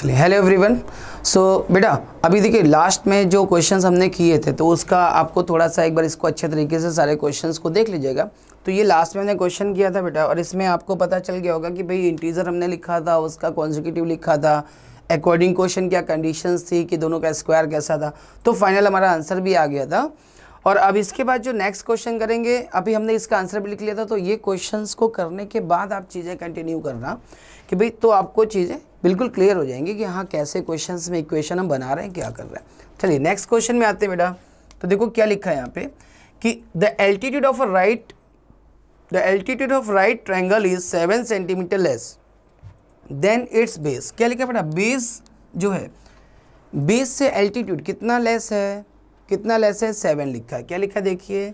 चलिए hello everyone so बेटा अभी देखिए लास्ट में जो क्वेश्चंस हमने किए थे तो उसका आपको थोड़ा सा एक बार इसको अच्छे तरीके से सारे क्वेश्चंस को देख लीजिएगा तो ये लास्ट में हमने क्वेश्चन किया था बेटा और इसमें आपको पता चल गया होगा कि भाई इंटीजर हमने लिखा था उसका कॉन्जिक्यूटिव लिखा था अकॉर्डिंग क्वेश्चन क्या कंडीशन थी कि दोनों का स्क्वायर कैसा था तो फाइनल हमारा आंसर भी आ गया था और अब इसके बाद जो नेक्स्ट क्वेश्चन करेंगे अभी हमने इसका आंसर भी लिख लिया था तो ये क्वेश्चंस को करने के बाद आप चीज़ें कंटिन्यू करना कि भाई तो आपको चीज़ें बिल्कुल क्लियर हो जाएंगे कि हाँ कैसे क्वेश्चन में इक्वेशन हम बना रहे हैं क्या कर रहे हैं चलिए नेक्स्ट क्वेश्चन में आते हैं बेटा तो देखो क्या लिखा है यहाँ पे कि the altitude of a right the altitude of right triangle is seven centimetre less than its base क्या लिखा बेटा बेस जो है बेस से एल्टीट्यूड कितना लेस है कितना लेस है सेवन लिखा है क्या लिखा देखिए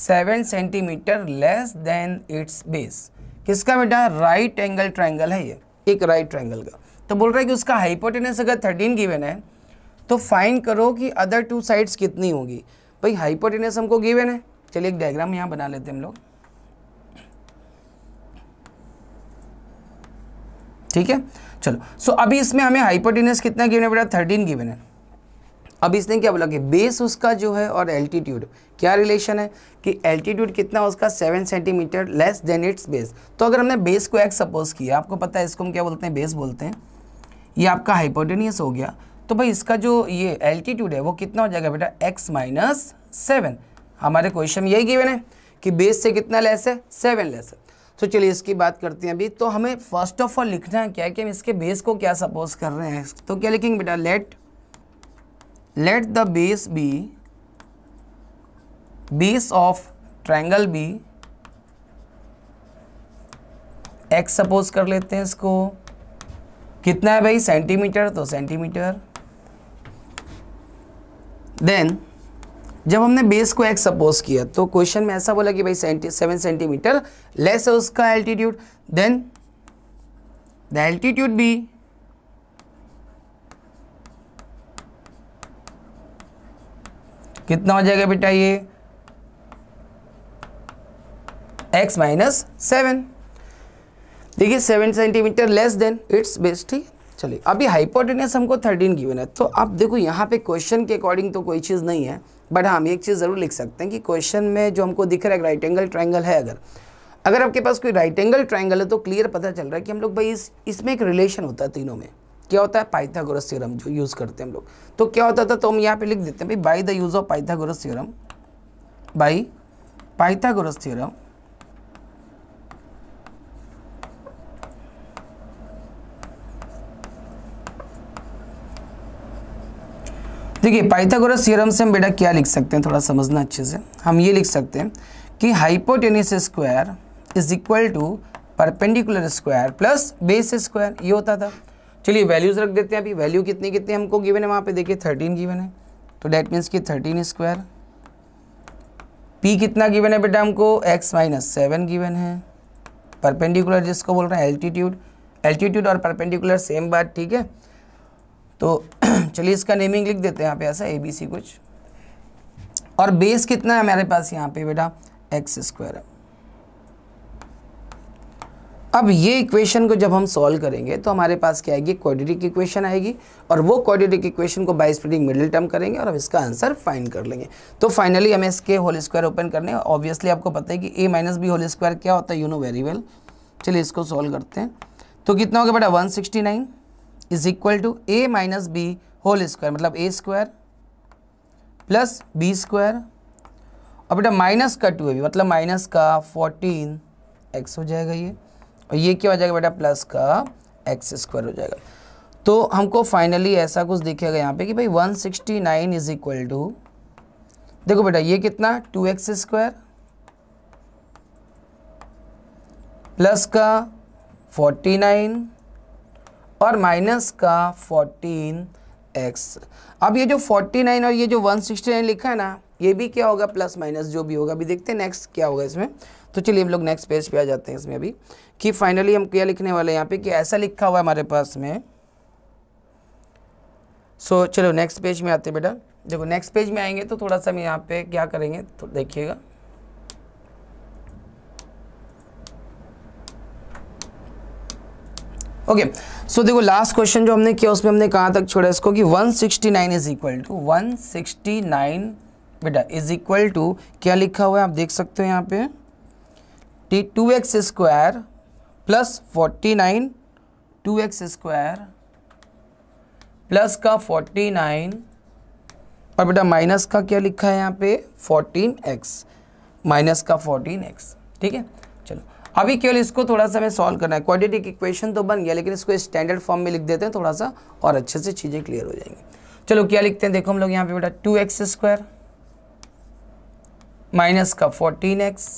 seven centimetre less than its base किसका बेटा राइट एंगल ट्राइंगल है ये एक राइट ट्राइंगल का तो बोल रहा है कि उसका हाइपोटेनस अगर थर्टीन गिवेन है तो फाइन करो कि अदर टू साइड्स कितनी होगी भाई हाइपोटेनस हमको गिवेन है चलिए एक डायग्राम यहाँ बना लेते हैं हम लोग ठीक है चलो सो so, अभी इसमें हमें हाइपोटेनस कितना गिवन है बेटा थर्टीन गिवन है अब इसने क्या बोला कि बेस उसका जो है और एल्टीट्यूड क्या रिलेशन है कि एल्टीट्यूड कितना उसका seven centimetre less than its base तो अगर हमने बेस को एक्स सपोज किया आपको पता है इसको हम क्या बोलते हैं बेस बोलते हैं ये आपका हाइपोटेनियस हो गया तो भाई इसका जो ये एल्टीट्यूड है वो कितना हो जाएगा बेटा एक्स माइनस सेवन हमारे क्वेश्चन यही गिवन है कि बेस से कितना लेस है सेवन लेस है तो चलिए इसकी बात करते हैं अभी तो हमें फर्स्ट ऑफ ऑल लिखना है क्या है कि हम इसके बेस को क्या सपोज कर रहे हैं तो क्या लिखेंगे बेटा let let the base be base of triangle be x suppose कर लेते हैं इसको कितना है भाई सेंटीमीटर तो सेंटीमीटर देन जब हमने बेस को एक्स सपोज किया तो क्वेश्चन में ऐसा बोला कि भाई सेंटी सेवन सेंटीमीटर लेस है उसका altitude then the altitude be कितना हो जाएगा बेटा ये एक्स माइनस सेवन देखिए seven centimetre less than its best ठीक चलिए अभी हाइपोटेनियस हमको थर्टीन गिवन है तो अब देखो यहाँ पे क्वेश्चन के अकॉर्डिंग तो कोई चीज़ नहीं है बट हाँ हम एक चीज़ ज़रूर लिख सकते हैं कि क्वेश्चन में जो हमको दिख रहा है राइट एंगल ट्राइंगल है अगर अगर आपके पास कोई राइट एंगल ट्राइंगल है तो क्लियर पता चल रहा है कि हम लोग भाई इस इसमें एक रिलेशन होता है तीनों में क्या होता है पाइथागोरस थ्योरम जो यूज़ करते हैं हम लोग तो क्या होता था तो हम यहाँ पे लिख देते हैं भाई by the use of Pythagoras theorem by Pythagoras theorem देखिए पाइथागोरस थ्योरम से हम बेटा क्या लिख सकते हैं थोड़ा समझना अच्छे से हम ये लिख सकते हैं कि hypotenuse square is equal to perpendicular square plus base square ये होता था चलिए वैल्यूज रख देते हैं अभी वैल्यू कितनी कितनी हमको गिवन है वहाँ पे देखिए थर्टीन गिवन है तो डैट मीन्स कि थर्टीन स्क्वायर पी कितना गिवन है बेटा हमको एक्स माइनस सेवन गिवन है परपेंडिकुलर जिसको बोल रहे हैं एल्टीट्यूड एल्टीट्यूड और परपेंडिकुलर सेम बात ठीक है तो चलिए इसका नेमिंग लिख देते हैं यहाँ पे ऐसा ए बी सी कुछ और बेस कितना है हमारे पास यहाँ पे बेटा एक्स स्क्वायर अब ये इक्वेशन को जब हम सॉल्व करेंगे तो हमारे पास क्या आएगी क्वाड्रेटिक इक्वेशन आएगी और वो क्वाड्रेटिक इक्वेशन को बाई स्प्लिटिंग मिडिल टर्म करेंगे और अब इसका आंसर फाइंड कर लेंगे तो फाइनली हमें इसके होल स्क्वायर ओपन करने हैं ऑब्वियसली आपको पता है कि A minus B whole square क्या होता है यू नो वेरी वेल चलिए इसको सॉल्व करते हैं तो कितना हो गया बेटा one sixty nine is equal to A minus B whole square मतलब A square plus B square और बेटा माइनस का टू ए मतलब माइनस का फोर्टीन एक्स हो जाएगा ये और ये क्या हो जाएगा बेटा प्लस का एक्स स्क्वायर हो जाएगा तो हमको फाइनली ऐसा कुछ देखेगा यहाँ पे कि भाई 169 sixty nine is equal to देखो बेटा ये कितना टू एक्स स्क्वायर प्लस का 49 और माइनस का फोर्टीन एक्स अब ये जो फोर्टी नाइन और ये जो वन सिक्सटी नाइन लिखा है ना ये भी क्या होगा प्लस माइनस जो भी होगा अभी देखते हैं नेक्स्ट क्या होगा इसमें तो चलिए हम लोग नेक्स्ट पेज पे आ जाते हैं इसमें अभी कि फाइनली हम क्या लिखने वाले हैं यहाँ पे कि ऐसा लिखा हुआ है हमारे पास में सो so, चलो नेक्स्ट पेज में आते हैं बेटा देखो नेक्स्ट पेज में आएंगे तो थोड़ा सा हम यहाँ पे क्या करेंगे तो देखिएगा ओके सो देखो लास्ट क्वेश्चन जो हमने किया उसमें हमने कहाँ तक छोड़ा इसको कि 169 इज इक्वल टू 169 बेटा इज इक्वल टू क्या लिखा हुआ है आप देख सकते हो यहाँ पे टी two x square plus forty nine two x square plus का फोर्टी नाइन और बेटा माइनस का क्या लिखा है यहाँ पे फोर्टीन एक्स माइनस का फोर्टीन एक्स ठीक है अभी केवल इसको थोड़ा सा हमें सॉल्व करना है क्वाड्रेटिक इक्वेशन तो बन गया लेकिन इसको स्टैंडर्ड फॉर्म में लिख देते हैं थोड़ा सा और अच्छे से चीज़ें क्लियर हो जाएंगी चलो क्या लिखते हैं देखो हम लोग यहाँ पे बेटा टू एक्स स्क्वायर माइनस का फोर्टीन एक्स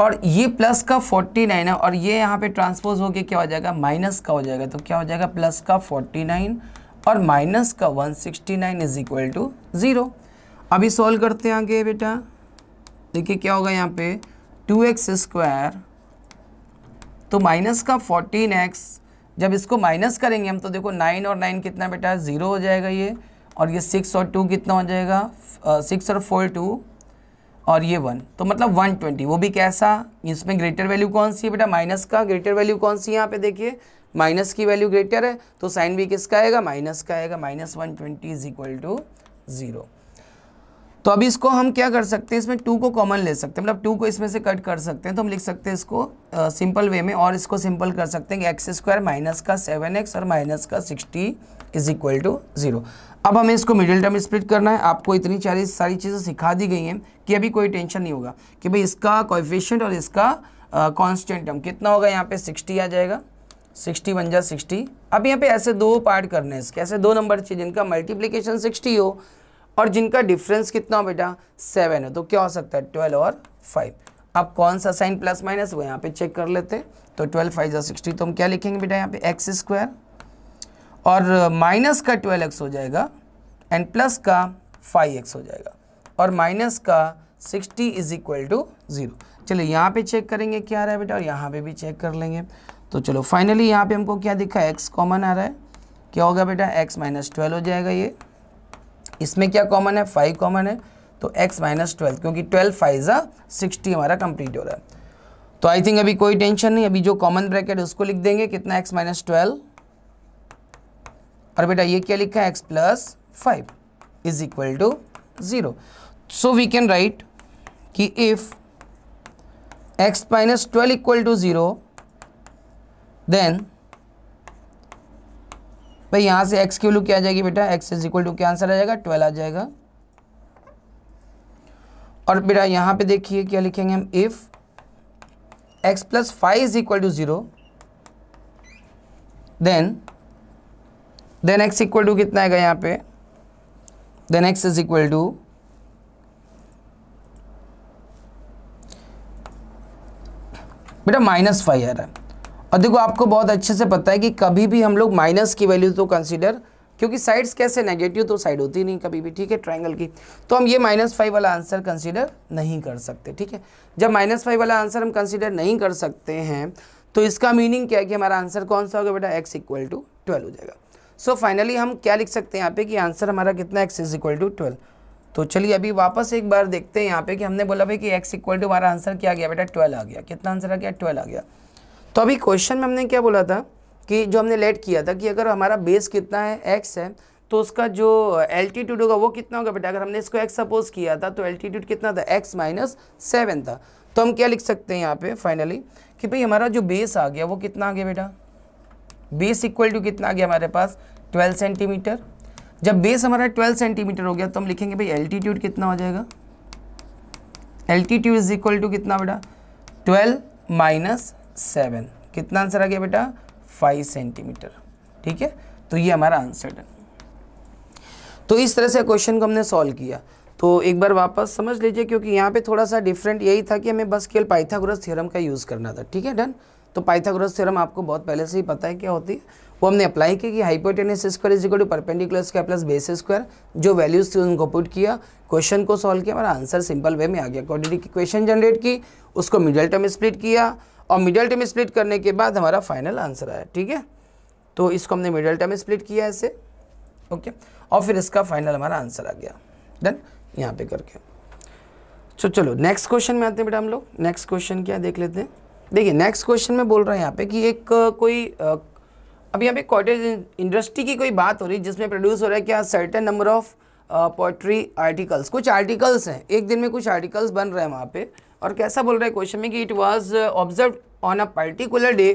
और ये प्लस का फोर्टी नाइन है और ये यहाँ पे ट्रांसपोज होके क्या हो जाएगा माइनस का हो जाएगा तो क्या हो जाएगा प्लस का फोर्टी नाइन और माइनस का one sixty nine is equal to zero अभी सॉल्व करते हैं आगे बेटा देखिए क्या होगा यहाँ पे टू एक्स स्क्वायर तो माइनस का फोर्टीन एक्स जब इसको माइनस करेंगे हम तो देखो नाइन और नाइन कितना बेटा है ज़ीरो हो जाएगा ये और ये सिक्स और टू कितना हो जाएगा सिक्स और फोर टू और ये वन तो मतलब वन ट्वेंटी वो भी कैसा इसमें ग्रेटर वैल्यू कौन सी है बेटा माइनस का ग्रेटर वैल्यू कौन सी है यहाँ पे देखिए माइनस की वैल्यू ग्रेटर है तो साइन भी किसका आएगा माइनस का आएगा minus one twenty is equal to zero तो अभी इसको हम क्या कर सकते हैं इसमें टू को कॉमन ले सकते हैं मतलब टू को इसमें से कट कर सकते हैं तो हम लिख सकते हैं इसको सिंपल वे में और इसको सिंपल कर सकते हैं कि एक्स स्क्वायर माइनस का सेवन एक्स और माइनस का sixty is equal to zero अब हमें इसको मिडिल टर्म स्प्लिट करना है आपको इतनी सारी सारी चीज़ें सिखा दी गई हैं कि अभी कोई टेंशन नहीं होगा कि भाई इसका कोएफिशिएंट और इसका कॉन्स्टेंट टर्म कितना होगा यहाँ पर सिक्सटी आ जाएगा सिक्सटी वन जा सिक्सटी अब यहाँ पर ऐसे दो पार्ट करने हैं इसके ऐसे दो नंबर चाहिए जिनका मल्टीप्लीकेशन सिक्सटी हो और जिनका डिफरेंस कितना हो बेटा सेवन है तो क्या हो सकता है ट्वेल्व और फाइव अब कौन सा साइन प्लस माइनस वो यहाँ पे चेक कर लेते तो ट्वेल्व फाइव या सिक्सटी तो हम क्या लिखेंगे बेटा यहाँ पे एक्स स्क्वायर और माइनस uh, का ट्वेल्व एक्स हो जाएगा एंड प्लस का फाइव एक्स हो जाएगा और माइनस का sixty is equal to zero चलिए यहाँ पे चेक करेंगे क्या आ रहा है बेटा और यहाँ पे भी चेक कर लेंगे तो चलो फाइनली यहाँ पे हमको क्या दिखा एक्स कॉमन आ रहा है क्या होगा बेटा एक्स माइनस ट्वेल्व हो जाएगा ये इसमें क्या कॉमन है फाइव कॉमन है तो x माइनस ट्वेल्व क्योंकि ट्वेल्व फाइव फाइजा सिक्सटी हमारा कंप्लीट हो रहा है तो आई थिंक अभी कोई टेंशन नहीं अभी जो कॉमन ब्रैकेट उसको लिख देंगे कितना x माइनस ट्वेल्व और बेटा ये क्या लिखा है x plus five is equal to zero so we can write कि if x minus twelve equal to zero then भाई यहाँ से एक्स की वैल्यू क्या आ जाएगी बेटा एक्स इज इक्वल टू क्या आंसर आ जाएगा ट्वेल्व आ जाएगा और बेटा यहाँ पे देखिए क्या लिखेंगे हम if x plus five is equal to zero then then x equal to कितना आएगा यहाँ पे then x is equal to बेटा माइनस फाइव आ रहा है और देखो आपको बहुत अच्छे से पता है कि कभी भी हम लोग माइनस की वैल्यू तो कंसिडर क्योंकि साइड्स कैसे नेगेटिव तो साइड होती नहीं कभी भी ठीक है ट्राइंगल की तो हम ये माइनस फाइव वाला आंसर कंसिडर नहीं कर सकते ठीक है जब माइनस फाइव वाला आंसर हम कंसिडर नहीं कर सकते हैं तो इसका मीनिंग क्या है कि हमारा आंसर कौन सा होगा बेटा एक्स इक्वल टू ट्वेल्व हो जाएगा सो so, फाइनली हम क्या लिख सकते हैं यहाँ पे कि आंसर हमारा कितना x is equal to twelve तो चलिए अभी वापस एक बार देखते हैं यहाँ पे कि हमने बोला भाई कि एक्स इक्वल टू हमारा आंसर क्या गया बेटा ट्वेल्व आ गया कितना आंसर आ गया ट्वेल्व आ गया तो अभी क्वेश्चन में हमने क्या बोला था कि जो हमने लेट किया था कि अगर हमारा बेस कितना है एक्स है तो उसका जो एल्टीट्यूड होगा वो कितना होगा बेटा अगर हमने इसको एक्स सपोज किया था तो एल्टीट्यूड कितना था एक्स माइनस सेवन था तो हम क्या लिख सकते हैं यहाँ पे फाइनली कि भाई हमारा जो बेस आ गया वो कितना आ गया बेटा बेस इक्वल टू कितना आ गया हमारे पास ट्वेल्व सेंटीमीटर जब बेस हमारा ट्वेल्व सेंटीमीटर हो गया तो हम लिखेंगे भाई एल्टीट्यूड कितना हो जाएगा एल्टीट्यूड इज इक्वल टू कितना बेटा ट्वेल्व माइनस सेवन कितना आंसर आ गया बेटा फाइव सेंटीमीटर ठीक है तो ये हमारा आंसर डन तो इस तरह से क्वेश्चन को हमने सॉल्व किया तो एक बार वापस समझ लीजिए क्योंकि यहाँ पे थोड़ा सा डिफरेंट यही था कि हमें बस केवल पाइथागोरस थ्योरम का यूज़ करना था ठीक है डन तो पाइथागोरस थ्योरम आपको बहुत पहले से ही पता है क्या होती है वो हमने अप्लाई की कि hypotenuse square is equal to perpendicular square plus base square जो वैल्यूज थी उनको पुट किया क्वेश्चन को सॉल्व किया हमारा आंसर सिंपल वे में आ गया क्वाड्रेटिक इक्वेशन जनरेट की उसको मिडल टर्म स्प्लिट किया और मिडल टर्म स्प्लिट करने के बाद हमारा फाइनल आंसर आया ठीक है तो इसको हमने मिडल टर्म स्प्लिट किया ऐसे ओके और फिर इसका फाइनल हमारा आंसर आ गया डन यहाँ पे करके तो चलो नेक्स्ट क्वेश्चन में आते हैं बेटा हम लोग नेक्स्ट क्वेश्चन क्या देख लेते हैं देखिए नेक्स्ट क्वेश्चन में बोल रहा है यहाँ पे कि एक कोई अब यहाँ पे कॉटेज इंडस्ट्री की कोई बात हो रही है जिसमें प्रोड्यूस हो रहा है क्या certain number of poetry articles कुछ आर्टिकल्स हैं एक दिन में कुछ आर्टिकल्स बन रहे हैं वहाँ पे और कैसा बोल रहे हैं क्वेश्चन में कि it was observe on a particular day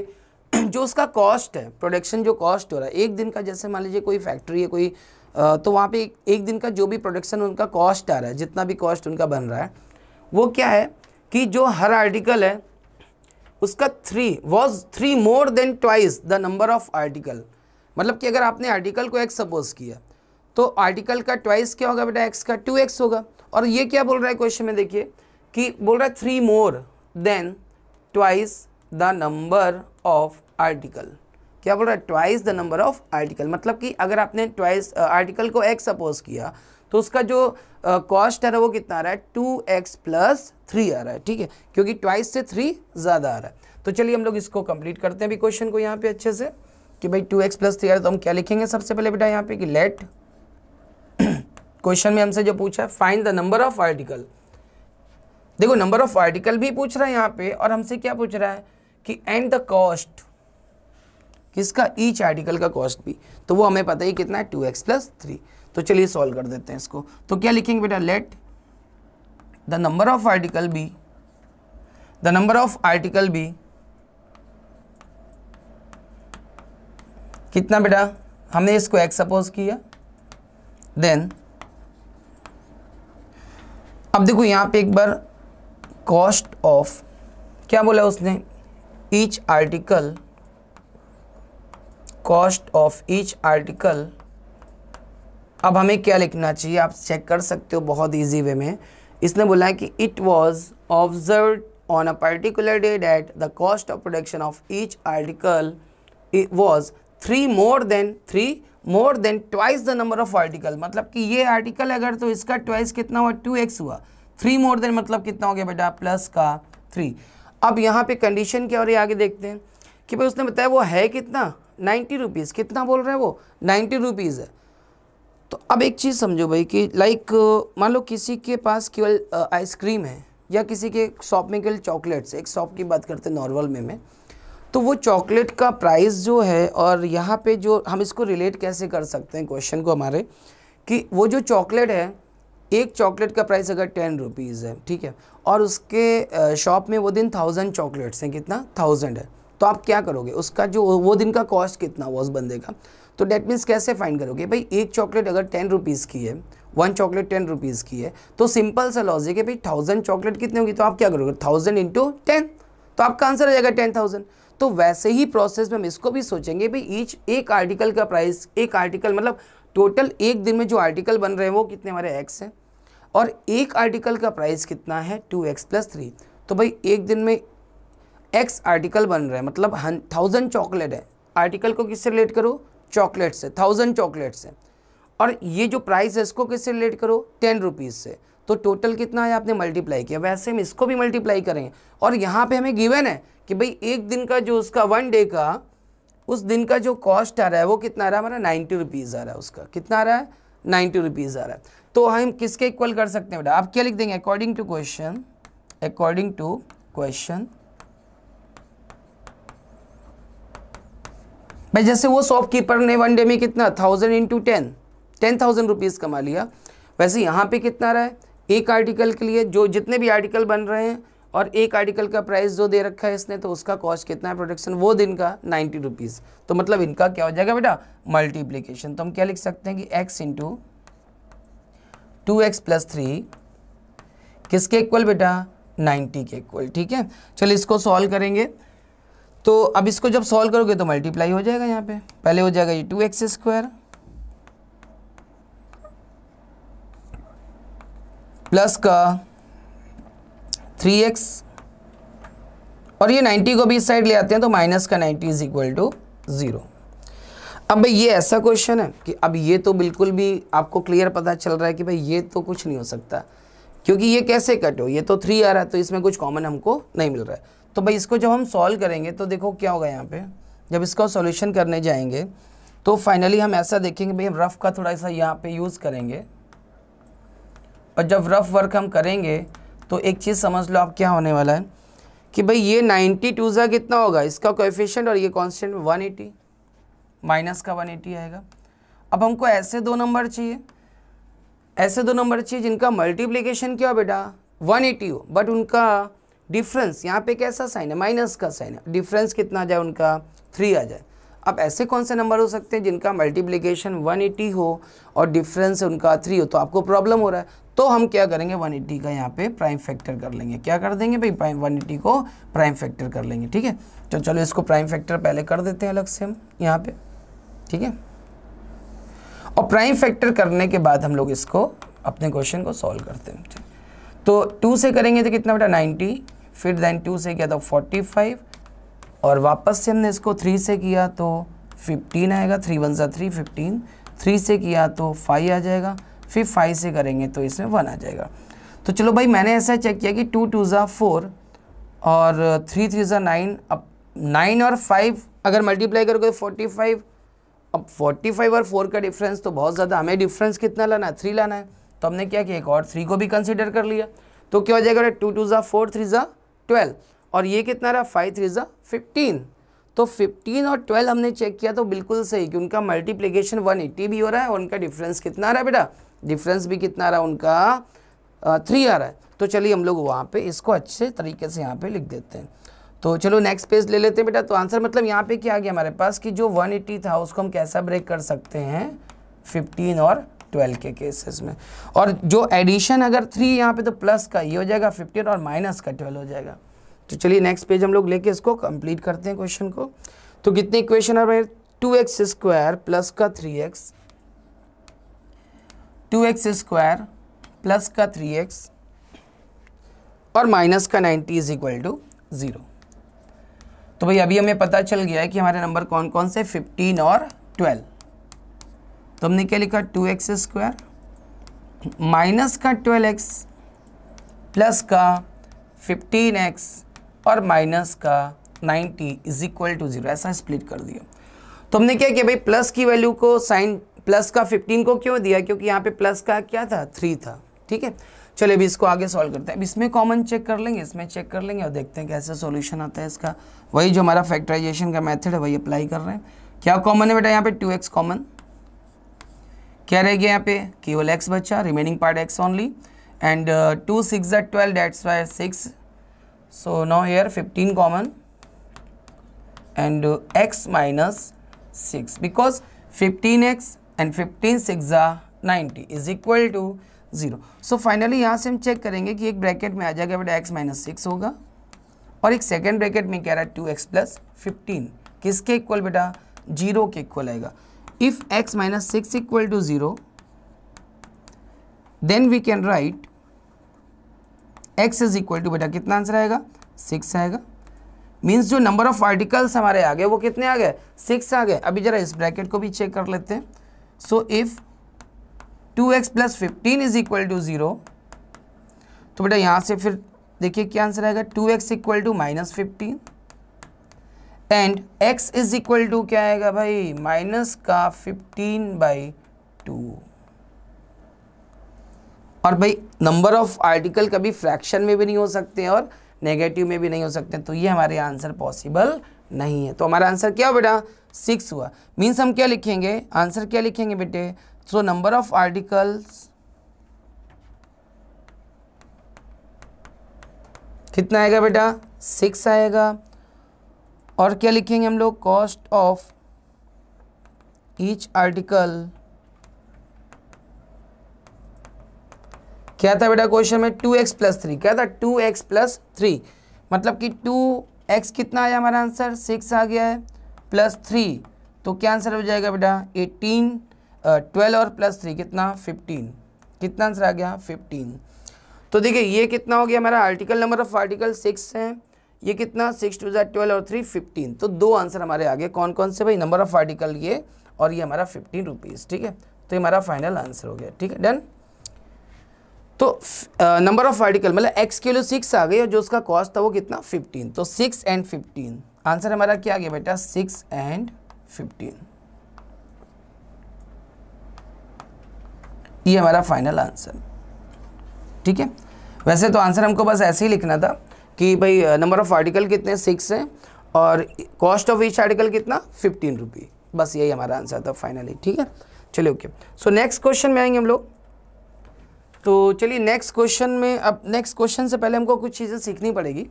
जो उसका कॉस्ट है प्रोडक्शन जो कॉस्ट हो रहा है एक दिन का जैसे मान लीजिए कोई फैक्ट्री है कोई तो वहाँ पे एक दिन का जो भी प्रोडक्शन उनका कॉस्ट आ रहा है जितना भी कॉस्ट उनका बन रहा है वो क्या है कि जो हर आर्टिकल है उसका three was three more than twice the number of article मतलब कि अगर आपने आर्टिकल को एक सपोज किया तो आर्टिकल का ट्वाइस क्या होगा बेटा एक्स का टू एक्स होगा और ये क्या बोल रहा है क्वेश्चन में देखिए कि बोल रहा है three more than twice the number of article क्या बोल रहा है twice the number of article मतलब कि अगर आपने ट्वाइस आर्टिकल को एक्स सपोज किया तो उसका जो कॉस्ट आ रहा है वो कितना आ रहा है टू एक्स प्लस थ्री आ रहा है ठीक है क्योंकि ट्वाइस से थ्री ज़्यादा आ रहा है तो चलिए हम लोग इसको कंप्लीट करते हैं अभी क्वेश्चन को यहाँ पे अच्छे से कि भाई टू एक्स प्लस थ्री आ रहा है तो हम क्या लिखेंगे सबसे पहले बेटा यहाँ पे कि लेट क्वेश्चन में हमसे जो पूछा है find the number of article देखो नंबर ऑफ आर्टिकल भी पूछ रहा है यहाँ पे और हमसे क्या पूछ रहा है कि एंड द कॉस्ट किसका ईच आर्टिकल का कॉस्ट भी तो वो हमें पता ही कितना है टू एक्स प्लस थ्री तो चलिए सॉल्व कर देते हैं इसको तो क्या लिखेंगे बेटा let the number of article be the number of article be कितना बेटा हमने इसको एक्स सपोज किया देन अब देखो यहाँ पे एक बार कॉस्ट ऑफ क्या बोला उसने each article cost of each article अब हमें क्या लिखना चाहिए आप चेक कर सकते हो बहुत इजी वे में इसने बोला है कि it was observe on a particular day that the cost of production of each article was three more than three more than twice the number of article मतलब कि ये आर्टिकल अगर तो इसका ट्वाइस कितना हुआ टू एक्स हुआ three more than मतलब कितना हो गया बेटा प्लस का थ्री अब यहाँ पे कंडीशन क्या हो रही है आगे देखते हैं कि भाई उसने बताया वो है कितना नाइन्टी रुपीज़ कितना बोल रहे हैं वो नाइन्टी रुपीज़ है तो अब एक चीज़ समझो भाई कि लाइक मान लो किसी के पास केवल आइसक्रीम है या किसी के शॉप में केवल चॉकलेट्स एक शॉप की बात करते हैं नॉर्मल में मैं तो वो चॉकलेट का प्राइस जो है और यहाँ पे जो हम इसको रिलेट कैसे कर सकते हैं क्वेश्चन को हमारे कि वो जो चॉकलेट है एक चॉकलेट का प्राइस अगर टेन रुपीज़ है ठीक है और उसके शॉप में वो दिन थाउजेंड चॉकलेट्स हैं कितना थाउजेंड है तो आप क्या करोगे उसका जो वो दिन का कॉस्ट कितना हुआ उस बंदे का तो डैट मीन्स कैसे फाइंड करोगे भाई एक चॉकलेट अगर टेन रुपीज़ की है वन चॉकलेट टेन रुपीज़ की है तो सिंपल सा लॉजिक है भाई थाउजेंड चॉकलेट कितने होगी तो आप क्या करोगे थाउजेंड इंटू टेन तो आपका आंसर आ जाएगा टेन थाउजेंड तो वैसे ही प्रोसेस में हम इसको भी सोचेंगे भाई ईच एक आर्टिकल का प्राइस एक आर्टिकल मतलब टोटल एक दिन में जो आर्टिकल बन रहे हैं वो कितने हमारे एक्स हैं और एक आर्टिकल का प्राइस कितना है टू एक्स प्लस थ्री तो भाई एक दिन में एक्स आर्टिकल बन रहे हैं मतलब थाउजेंड चॉकलेट है आर्टिकल को किससे रिलेट करो चॉकलेट से थाउजेंड चॉकलेट से और ये जो प्राइस है इसको किससे रिलेट करो टेन रुपीज़ से तो टोटल कितना है आपने मल्टीप्लाई किया वैसे हम इसको भी मल्टीप्लाई करेंगे और यहाँ पे हमें गिवन है कि भाई एक दिन का जो उसका वन डे का उस दिन का जो कॉस्ट आ रहा है वो कितना आ रहा है हमारा नाइन्टी रुपीज़ आ रहा है उसका कितना आ रहा है नाइन्टी रुपीज़ आ रहा है तो हम किसके इक्वल कर सकते हैं बेटा आप क्या लिख देंगे according to question according to question भाई जैसे वो शॉपकीपर ने वन डे में कितना thousand into ten ten thousand rupees कमा लिया वैसे यहाँ पे कितना आ रहा है एक आर्टिकल के लिए जो जितने भी आर्टिकल बन रहे हैं और एक आर्टिकल का प्राइस जो दे रखा है इसने तो उसका कॉस्ट कितना है प्रोडक्शन वो दिन का नाइन्टी रुपीज़ तो मतलब इनका क्या हो जाएगा बेटा मल्टीप्लीकेशन तो हम क्या लिख सकते हैं कि x into two x plus three किसके इक्वल बेटा नाइन्टी के इक्वल ठीक है चलिए इसको सॉल्व करेंगे तो अब इसको जब सॉल्व करोगे तो मल्टीप्लाई हो जाएगा यहाँ पे पहले हो जाएगा ये टू एक्स स्क्वायर प्लस का थ्री एक्स और ये 90 को भी इस साइड ले आते हैं तो माइनस का 90 इज इक्वल टू ज़ीरो अब भाई ये ऐसा क्वेश्चन है कि अब ये तो बिल्कुल भी आपको क्लियर पता चल रहा है कि भाई ये तो कुछ नहीं हो सकता क्योंकि ये कैसे कट हो ये तो थ्री आ रहा है तो इसमें कुछ कॉमन हमको नहीं मिल रहा है तो भाई इसको जब हम सॉल्व करेंगे तो देखो क्या होगा यहाँ पे जब इसका सॉल्यूशन करने जाएंगे तो फाइनली हम ऐसा देखेंगे भाई हम रफ़ का थोड़ा सा यहाँ पे यूज़ करेंगे और जब रफ़ वर्क हम करेंगे तो एक चीज़ समझ लो आप क्या होने वाला है कि भाई ये नाइन्टी टू ज़ा कितना होगा इसका कोएफिशिएंट और ये कांस्टेंट वन एटी माइनस का वन एटी आएगा अब हमको ऐसे दो नंबर चाहिए ऐसे दो नंबर चाहिए जिनका मल्टीप्लिकेशन क्या हो बेटा वन एटी हो बट उनका डिफरेंस यहाँ पे कैसा साइन है माइनस का साइन है डिफरेंस कितना आ जाए उनका थ्री आ जाए अब ऐसे कौन से नंबर हो सकते हैं जिनका वन 180 हो और डिफरेंस उनका थ्री हो तो आपको प्रॉब्लम हो रहा है तो हम क्या करेंगे 180 का यहाँ पे प्राइम फैक्टर कर लेंगे क्या कर देंगे भाई प्राइम वन को प्राइम फैक्टर कर लेंगे ठीक है तो चलो इसको प्राइम फैक्टर पहले कर देते हैं अलग से हम यहाँ पे ठीक है और प्राइम फैक्टर करने के बाद हम लोग इसको अपने क्वेश्चन को सॉल्व करते हैं तो टू से करेंगे तो कितना बेटा नाइन्टी फिर देन टू से क्या था फोर्टी फाइव और वापस से हमने इसको थ्री से किया तो फिफ्टीन आएगा थ्री वन सा थ्री फिफ्टीन थ्री से किया तो फाइव आ जाएगा फिर फाइव से करेंगे तो इसमें वन आ जाएगा तो चलो भाई मैंने ऐसा चेक किया कि टू टू ज़ा फोर और थ्री थ्री ज़ा नाइन अब नाइन और फाइव अगर मल्टीप्लाई करोगे फोर्टी तो फाइव अब फोर्टी फाइव और फोर का डिफरेंस तो बहुत ज़्यादा हमें डिफरेंस कितना लाना है थ्री लाना है तो हमने क्या किया एक और थ्री को भी कंसिडर कर लिया तो क्या हो जाएगा टू टू ज़ा फोर थ्री ज़ा ट्वेल्व और ये कितना रहा फाइव थ्री ज़ा फिफ्टीन तो 15 और 12 हमने चेक किया तो बिल्कुल सही कि उनका मल्टीप्लीकेशन 180 भी हो रहा है और उनका डिफरेंस कितना आ रहा है बेटा डिफरेंस भी कितना आ रहा है उनका थ्री आ रहा है तो चलिए हम लोग वहाँ पे इसको अच्छे तरीके से यहाँ पे लिख देते हैं तो चलो नेक्स्ट पेज ले लेते हैं बेटा तो आंसर मतलब यहाँ पे क्या आ गया हमारे पास कि जो 180 था उसको हम कैसा ब्रेक कर सकते हैं 15 और 12 के केसेस में और जो एडिशन अगर थ्री यहाँ पे तो प्लस का ये हो जाएगा 15 और माइनस का 12 हो जाएगा तो चलिए नेक्स्ट पेज हम लोग लेके इसको कंप्लीट करते हैं क्वेश्चन को तो कितने इक्वेशन है भाई टू एक्स स्क्वायर प्लस का three x two x square plus का थ्री एक्स और माइनस का ninety is equal to zero तो भाई अभी हमें पता चल गया है कि हमारे नंबर कौन कौन से फिफ्टीन और ट्वेल्व तो हमने क्या लिखा टू एक्स स्क्वायर माइनस का ट्वेल्व एक्स प्लस का फिफ्टीन एक्स और माइनस का 90 इज इक्वल टू जीरो ऐसा स्प्लिट कर दिया तो हमने क्या किया भाई प्लस की वैल्यू को साइन प्लस का 15 को क्यों दिया क्योंकि यहाँ पे प्लस का क्या था थ्री था ठीक है चलिए अभी इसको आगे सॉल्व करते हैं अब इसमें कॉमन चेक कर लेंगे इसमें चेक कर लेंगे और देखते हैं कैसे सॉल्यूशन आता है इसका वही जो हमारा फैक्टराइजेशन का मेथड है वही अप्लाई कर रहे हैं क्या कॉमन है बेटा यहाँ पे टू एक्स कॉमन क्या रह गया यहाँ पे केवल एक्स बच्चा remaining part x only and two six twelve that's why six so now here 15 common and uh, x minus 6 because 15x and 15 6 are 90 is equal to 0 so finally यहाँ से हम चेक करेंगे कि एक ब्रैकेट में आ जाएगा बेटा x माइनस सिक्स होगा और एक सेकेंड ब्रैकेट में कह रहा है टू एक्स प्लस फिफ्टीन किसके इक्वल बेटा जीरो के इक्वल आएगा if x minus six equal to zero then we can write x is equal to बेटा कितना आंसर आएगा सिक्स आएगा मीन्स जो नंबर ऑफ आर्टिकल्स हमारे आ गए वो कितने आ गए सिक्स आ गए अभी जरा इस ब्रैकेट को भी चेक कर लेते हैं so if two x plus fifteen is equal to zero तो बेटा यहाँ से फिर देखिए क्या आंसर आएगा two x equal to minus fifteen and x is equal to क्या आएगा भाई माइनस का फिफ्टीन बाई टू और भाई नंबर ऑफ आर्टिकल कभी फ्रैक्शन में भी नहीं हो सकते और नेगेटिव में भी नहीं हो सकते तो ये हमारे आंसर पॉसिबल नहीं है तो हमारा आंसर क्या हो बेटा सिक्स हुआ मीन्स हम क्या लिखेंगे आंसर क्या लिखेंगे बेटे सो नंबर ऑफ आर्टिकल्स कितना आएगा बेटा सिक्स आएगा और क्या लिखेंगे हम लोग कॉस्ट ऑफ ईच आर्टिकल क्या था बेटा क्वेश्चन में टू एक्स प्लस थ्री क्या था टू एक्स प्लस थ्री मतलब कि टू एक्स कितना आया हमारा आंसर सिक्स आ गया है प्लस थ्री तो क्या आंसर हो जाएगा बेटा एटीन ट्वेल्व और प्लस थ्री कितना फिफ्टीन कितना आंसर आ गया फिफ्टीन तो देखिए ये कितना हो गया हमारा article number of article six है ये कितना सिक्स टू जै ट्वेल्व और थ्री फिफ्टीन तो दो आंसर हमारे आ गए कौन कौन से भाई नंबर ऑफ आर्टिकल ये और ये हमारा फिफ्टीन रुपीज़ ठीक है तो ये हमारा फाइनल आंसर हो गया ठीक है डन तो नंबर ऑफ आर्टिकल मतलब एक्स के लिए सिक्स आ गई और जो उसका कॉस्ट था वो कितना फिफ्टीन तो सिक्स एंड फिफ्टीन आंसर हमारा क्या आ गया बेटा सिक्स एंड फिफ्टीन ये हमारा फाइनल आंसर ठीक है वैसे तो आंसर हमको बस ऐसे ही लिखना था कि भाई नंबर ऑफ आर्टिकल कितने सिक्स हैं और कॉस्ट ऑफ ईच आर्टिकल कितना फिफ्टीन रुपी बस यही हमारा आंसर था फाइनली ठीक है चलिए ओके सो नेक्स्ट क्वेश्चन में आएंगे हम लोग तो चलिए नेक्स्ट क्वेश्चन में अब नेक्स्ट क्वेश्चन से पहले हमको कुछ चीज़ें सीखनी पड़ेगी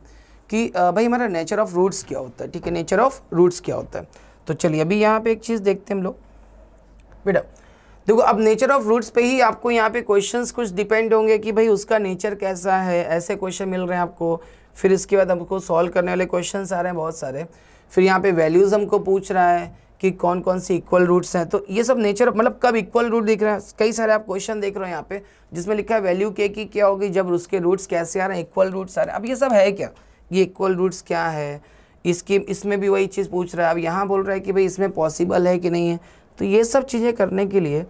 कि भाई हमारा नेचर ऑफ रूट्स क्या होता है ठीक है नेचर ऑफ रूट्स क्या होता है तो चलिए अभी यहाँ पे एक चीज़ देखते हैं हम लोग बेटा देखो अब नेचर ऑफ रूट्स पे ही आपको यहाँ पे क्वेश्चंस कुछ डिपेंड होंगे कि भाई उसका नेचर कैसा है ऐसे क्वेश्चन मिल रहे हैं आपको फिर इसके बाद हमको सॉल्व करने वाले क्वेश्चन आ रहे हैं बहुत सारे फिर यहाँ पे वैल्यूज़ हमको पूछ रहा है कि कौन कौन सी इक्वल रूट्स हैं तो ये सब नेचर मतलब कब इक्वल रूट दिख रहा है कई सारे आप क्वेश्चन देख रहे हो यहाँ पे जिसमें लिखा है वैल्यू के की क्या होगी जब उसके रूट्स कैसे आ रहे हैं इक्वल रूट्स आ रहे हैं अब ये सब है क्या ये इक्वल रूट्स क्या है इसकी इसमें भी वही चीज़ पूछ रहा है अब यहाँ बोल रहा है कि भाई इसमें पॉसिबल है कि नहीं है तो ये सब चीज़ें करने के लिए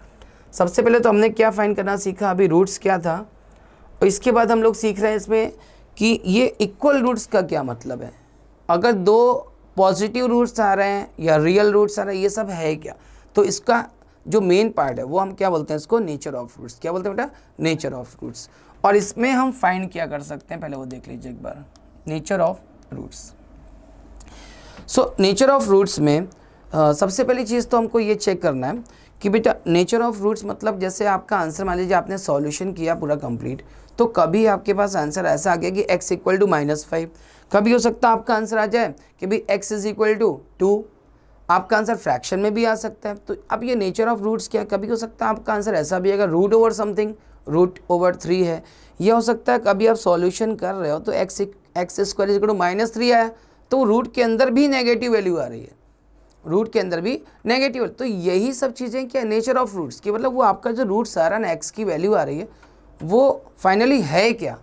सबसे पहले तो हमने क्या फ़ाइन करना सीखा अभी रूट्स क्या था और इसके बाद हम लोग सीख रहे हैं इसमें कि ये इक्वल रूट्स का क्या मतलब है अगर दो पॉजिटिव रूट्स आ रहे हैं या रियल रूट्स आ रहे हैं ये सब है क्या तो इसका जो मेन पार्ट है वो हम क्या बोलते हैं इसको नेचर ऑफ रूट्स क्या बोलते हैं बेटा नेचर ऑफ रूट्स और इसमें हम फाइंड क्या कर सकते हैं पहले वो देख लीजिए एक बार nature of roots so nature of roots में आ, सबसे पहली चीज़ तो हमको ये चेक करना है कि बेटा नेचर ऑफ रूट्स मतलब जैसे आपका आंसर मान लीजिए आपने सॉल्यूशन किया पूरा कंप्लीट तो कभी आपके पास आंसर ऐसा आ गया कि x equal to minus five कभी हो सकता है आपका आंसर आ जाए कि भाई x is equal to two आपका आंसर फ्रैक्शन में भी आ सकता है तो अब ये नेचर ऑफ रूट्स क्या है कभी हो सकता है आपका आंसर ऐसा भी आएगा root over something root over three है यह हो सकता है कभी आप सॉल्यूशन कर रहे हो तो x x square is equal to minus three आया तो रूट के अंदर भी नेगेटिव वैल्यू आ रही है रूट के अंदर भी नेगेटिव तो यही सब चीज़ें क्या नेचर ऑफ रूट्स की मतलब वो आपका जो रूट है ना एक्स की वैल्यू आ रही है वो फाइनली है क्या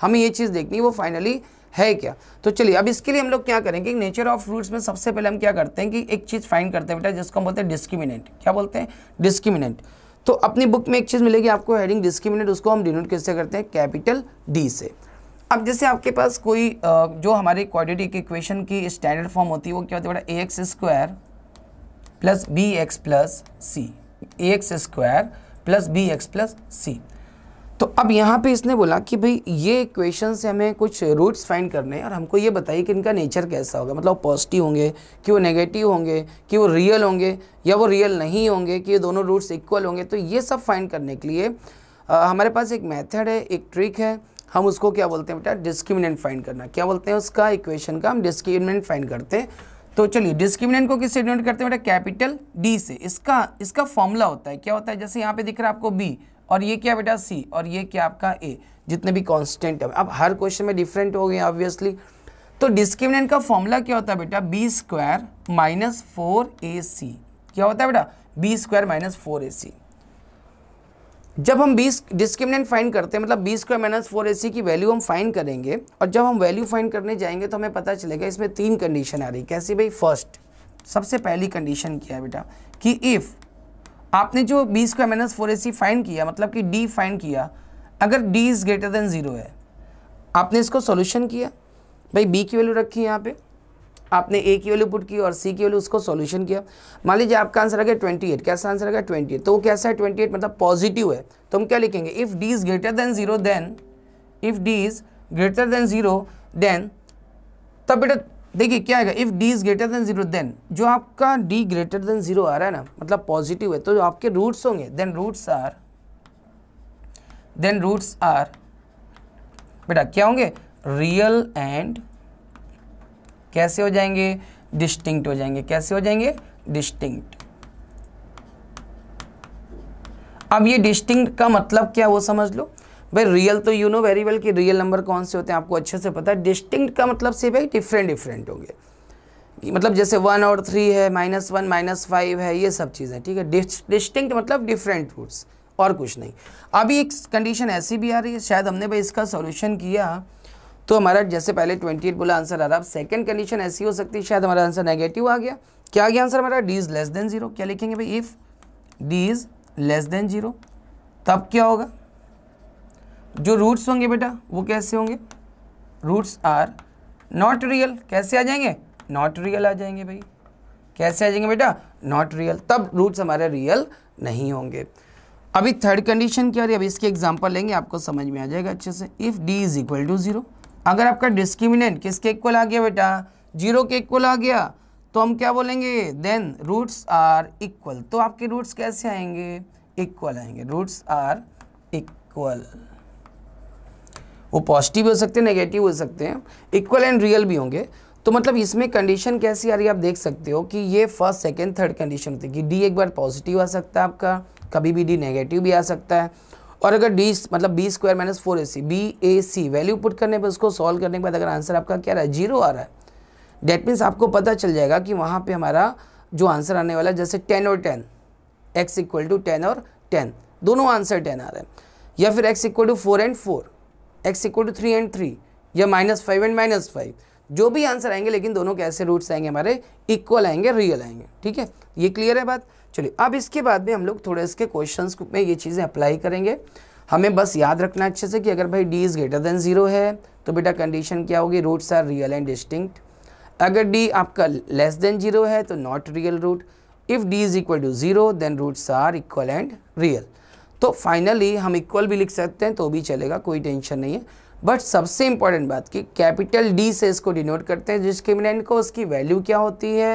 हमें ये चीज़ देखनी है वो फाइनली है क्या तो चलिए अब इसके लिए हम लोग क्या करेंगे नेचर ऑफ रूट्स में सबसे पहले हम क्या करते हैं कि एक चीज़ फाइंड करते हैं बेटा जिसको हम बोलते हैं डिस्क्रिमिनेंट क्या बोलते हैं डिस्क्रिमिनेंट तो अपनी बुक में एक चीज़ मिलेगी आपको हेडिंग डिस्क्रिमिनेट उसको हम डिनोट कैसे करते हैं कैपिटल डी से अब जैसे आपके पास कोई जो हमारे क्वाडिटी की इक्वेशन की स्टैंडर्ड फॉर्म होती है वो क्या होती है बेटा A x square plus B x plus C A x square plus B x plus C तो अब यहाँ पे इसने बोला कि भाई ये इक्वेशन से हमें कुछ रूट्स फाइंड करने हैं और हमको ये बताइए कि इनका नेचर कैसा होगा मतलब पॉजिटिव होंगे कि वो नेगेटिव होंगे कि वो रियल होंगे या वो रियल नहीं होंगे कि ये दोनों रूट्स इक्वल होंगे तो ये सब फाइंड करने के लिए आ, हमारे पास एक मैथड है एक ट्रिक है हम उसको क्या बोलते हैं बेटा डिस्क्रिमिनेंट फाइंड करना क्या बोलते हैं उसका इक्वेशन का हम डिस्क्रिमिनेंट फाइंड करते हैं तो चलिए डिस्क्रिमिनेंट को किससे डिनोट करते हैं बेटा कैपिटल डी से इसका इसका फॉर्मूला होता है क्या होता है जैसे यहाँ पे दिख रहा है आपको बी और ये क्या बेटा सी और ये क्या आपका ए जितने भी कॉन्स्टेंट है अब हर क्वेश्चन में डिफरेंट हो गए ऑब्वियसली तो डिस्क्रिमिनेंट का फॉर्मूला क्या होता है बेटा बी स्क्वायर माइनस फोर ए सी क्या होता है बेटा बी स्क्वायर माइनस फोर ए सी जब हम बीस डिस्क्रिमिनेंट फाइन करते हैं मतलब बी स्क्वायर माइनस फोर ए सी की वैल्यू हम फाइन करेंगे और जब हम वैल्यू फाइन करने जाएंगे तो हमें पता चलेगा इसमें तीन कंडीशन आ रही कैसी भाई फर्स्ट सबसे पहली कंडीशन क्या है बेटा कि इफ़ आपने जो बी स्क्वायर माइनस फोर ए सी फाइन किया मतलब कि डी फाइन किया अगर D is greater than zero है आपने इसको सॉल्यूशन किया भाई बी की वैल्यू रखी यहाँ पे आपने ए की वैल्यू पुट की और सी की वैल्यू उसको सॉल्यूशन किया मान लीजिए आपका आंसर आ गया ट्वेंटी एट कैसा आंसर आ गया ट्वेंटी एट तो वो कैसा है ट्वेंटी एट मतलब पॉजिटिव है तो हम क्या लिखेंगे if D is greater than zero then if D is greater than zero then तब बेटा देखिए क्या आएगा if D is greater than zero then जो आपका डी ग्रेटर देन जीरो आ रहा है ना मतलब पॉजिटिव है तो जो आपके रूट्स होंगे then roots are then roots are बेटा क्या होंगे रियल एंड कैसे हो जाएंगे डिस्टिंक्ट हो जाएंगे कैसे हो जाएंगे डिस्टिंक्ट अब ये डिस्टिंक्ट का मतलब क्या वो समझ लो भाई रियल तो यू नो वेरी वेल कि रियल नंबर कौन से होते हैं आपको अच्छे से पता है डिस्टिंक्ट का मतलब सिर्फ है डिफरेंट डिफरेंट होंगे मतलब जैसे वन और थ्री है माइनस वन माइनस फाइव है ये सब चीज़ें ठीक है डिस्टिंक्ट मतलब डिफरेंट रूट्स और कुछ नहीं अभी एक कंडीशन ऐसी भी आ रही है शायद हमने भाई इसका सोल्यूशन किया तो हमारा जैसे पहले ट्वेंटी एट बोला आंसर आ रहा अब सेकेंड कंडीशन ऐसी हो सकती है शायद हमारा आंसर नेगेटिव आ गया क्या आ गया आंसर हमारा D is less than zero क्या लिखेंगे भाई if D is less than zero तब क्या होगा जो रूट्स होंगे बेटा वो कैसे होंगे रूट्स आर नॉट रियल कैसे आ जाएंगे नॉट रियल आ जाएंगे भाई कैसे आ जाएंगे बेटा नॉट रियल तब रूट्स हमारे रियल नहीं होंगे अभी थर्ड कंडीशन क्या रही है अभी इसकी एग्जांपल लेंगे आपको समझ में आ जाएगा अच्छे से if D is equal to zero अगर आपका डिस्क्रिमिनेंट किसके इक्वल आ गया बेटा जीरो के इक्वल आ गया तो हम क्या बोलेंगे देन रूट्स आर इक्वल तो आपके रूट्स कैसे आएंगे इक्वल आएंगे रूट्स आर इक्वल वो पॉजिटिव हो सकते हैं नेगेटिव हो सकते हैं इक्वल एंड रियल भी होंगे तो मतलब इसमें कंडीशन कैसी आ रही है आप देख सकते हो कि ये फर्स्ट सेकेंड थर्ड कंडीशन होती है कि डी एक बार पॉजिटिव आ सकता है आपका कभी भी डी नेगेटिव भी आ सकता है और अगर डी मतलब B square minus four A C B A C value put करने पर उसको सॉल्व करने के बाद अगर आंसर आपका क्या रहा है जीरो आ रहा है डेट मीन्स आपको पता चल जाएगा कि वहाँ पे हमारा जो आंसर आने वाला है जैसे टेन और ten x equal to ten और टेन दोनों आंसर टेन आ रहे हैं या फिर x equal to four and four x equal to three and three या minus five and minus five जो भी आंसर आएंगे लेकिन दोनों के ऐसे रूट्स आएंगे हमारे इक्वल आएंगे रियल आएंगे ठीक है ये क्लियर है बात चलिए अब इसके बाद में हम लोग थोड़े इसके क्वेश्चन में ये चीज़ें अप्लाई करेंगे हमें बस याद रखना अच्छे से कि अगर भाई D is greater than zero है तो बेटा कंडीशन क्या होगी roots are real and distinct अगर डी आपका लेस देन ज़ीरो है तो not real root if D is equal to zero then roots are equal and real तो फाइनली हम इक्वल भी लिख सकते हैं तो भी चलेगा कोई टेंशन नहीं है बट सबसे इंपॉर्टेंट बात कि कैपिटल डी से इसको डिनोट करते हैं डिस्क्रिमिनेंट को उसकी वैल्यू क्या होती है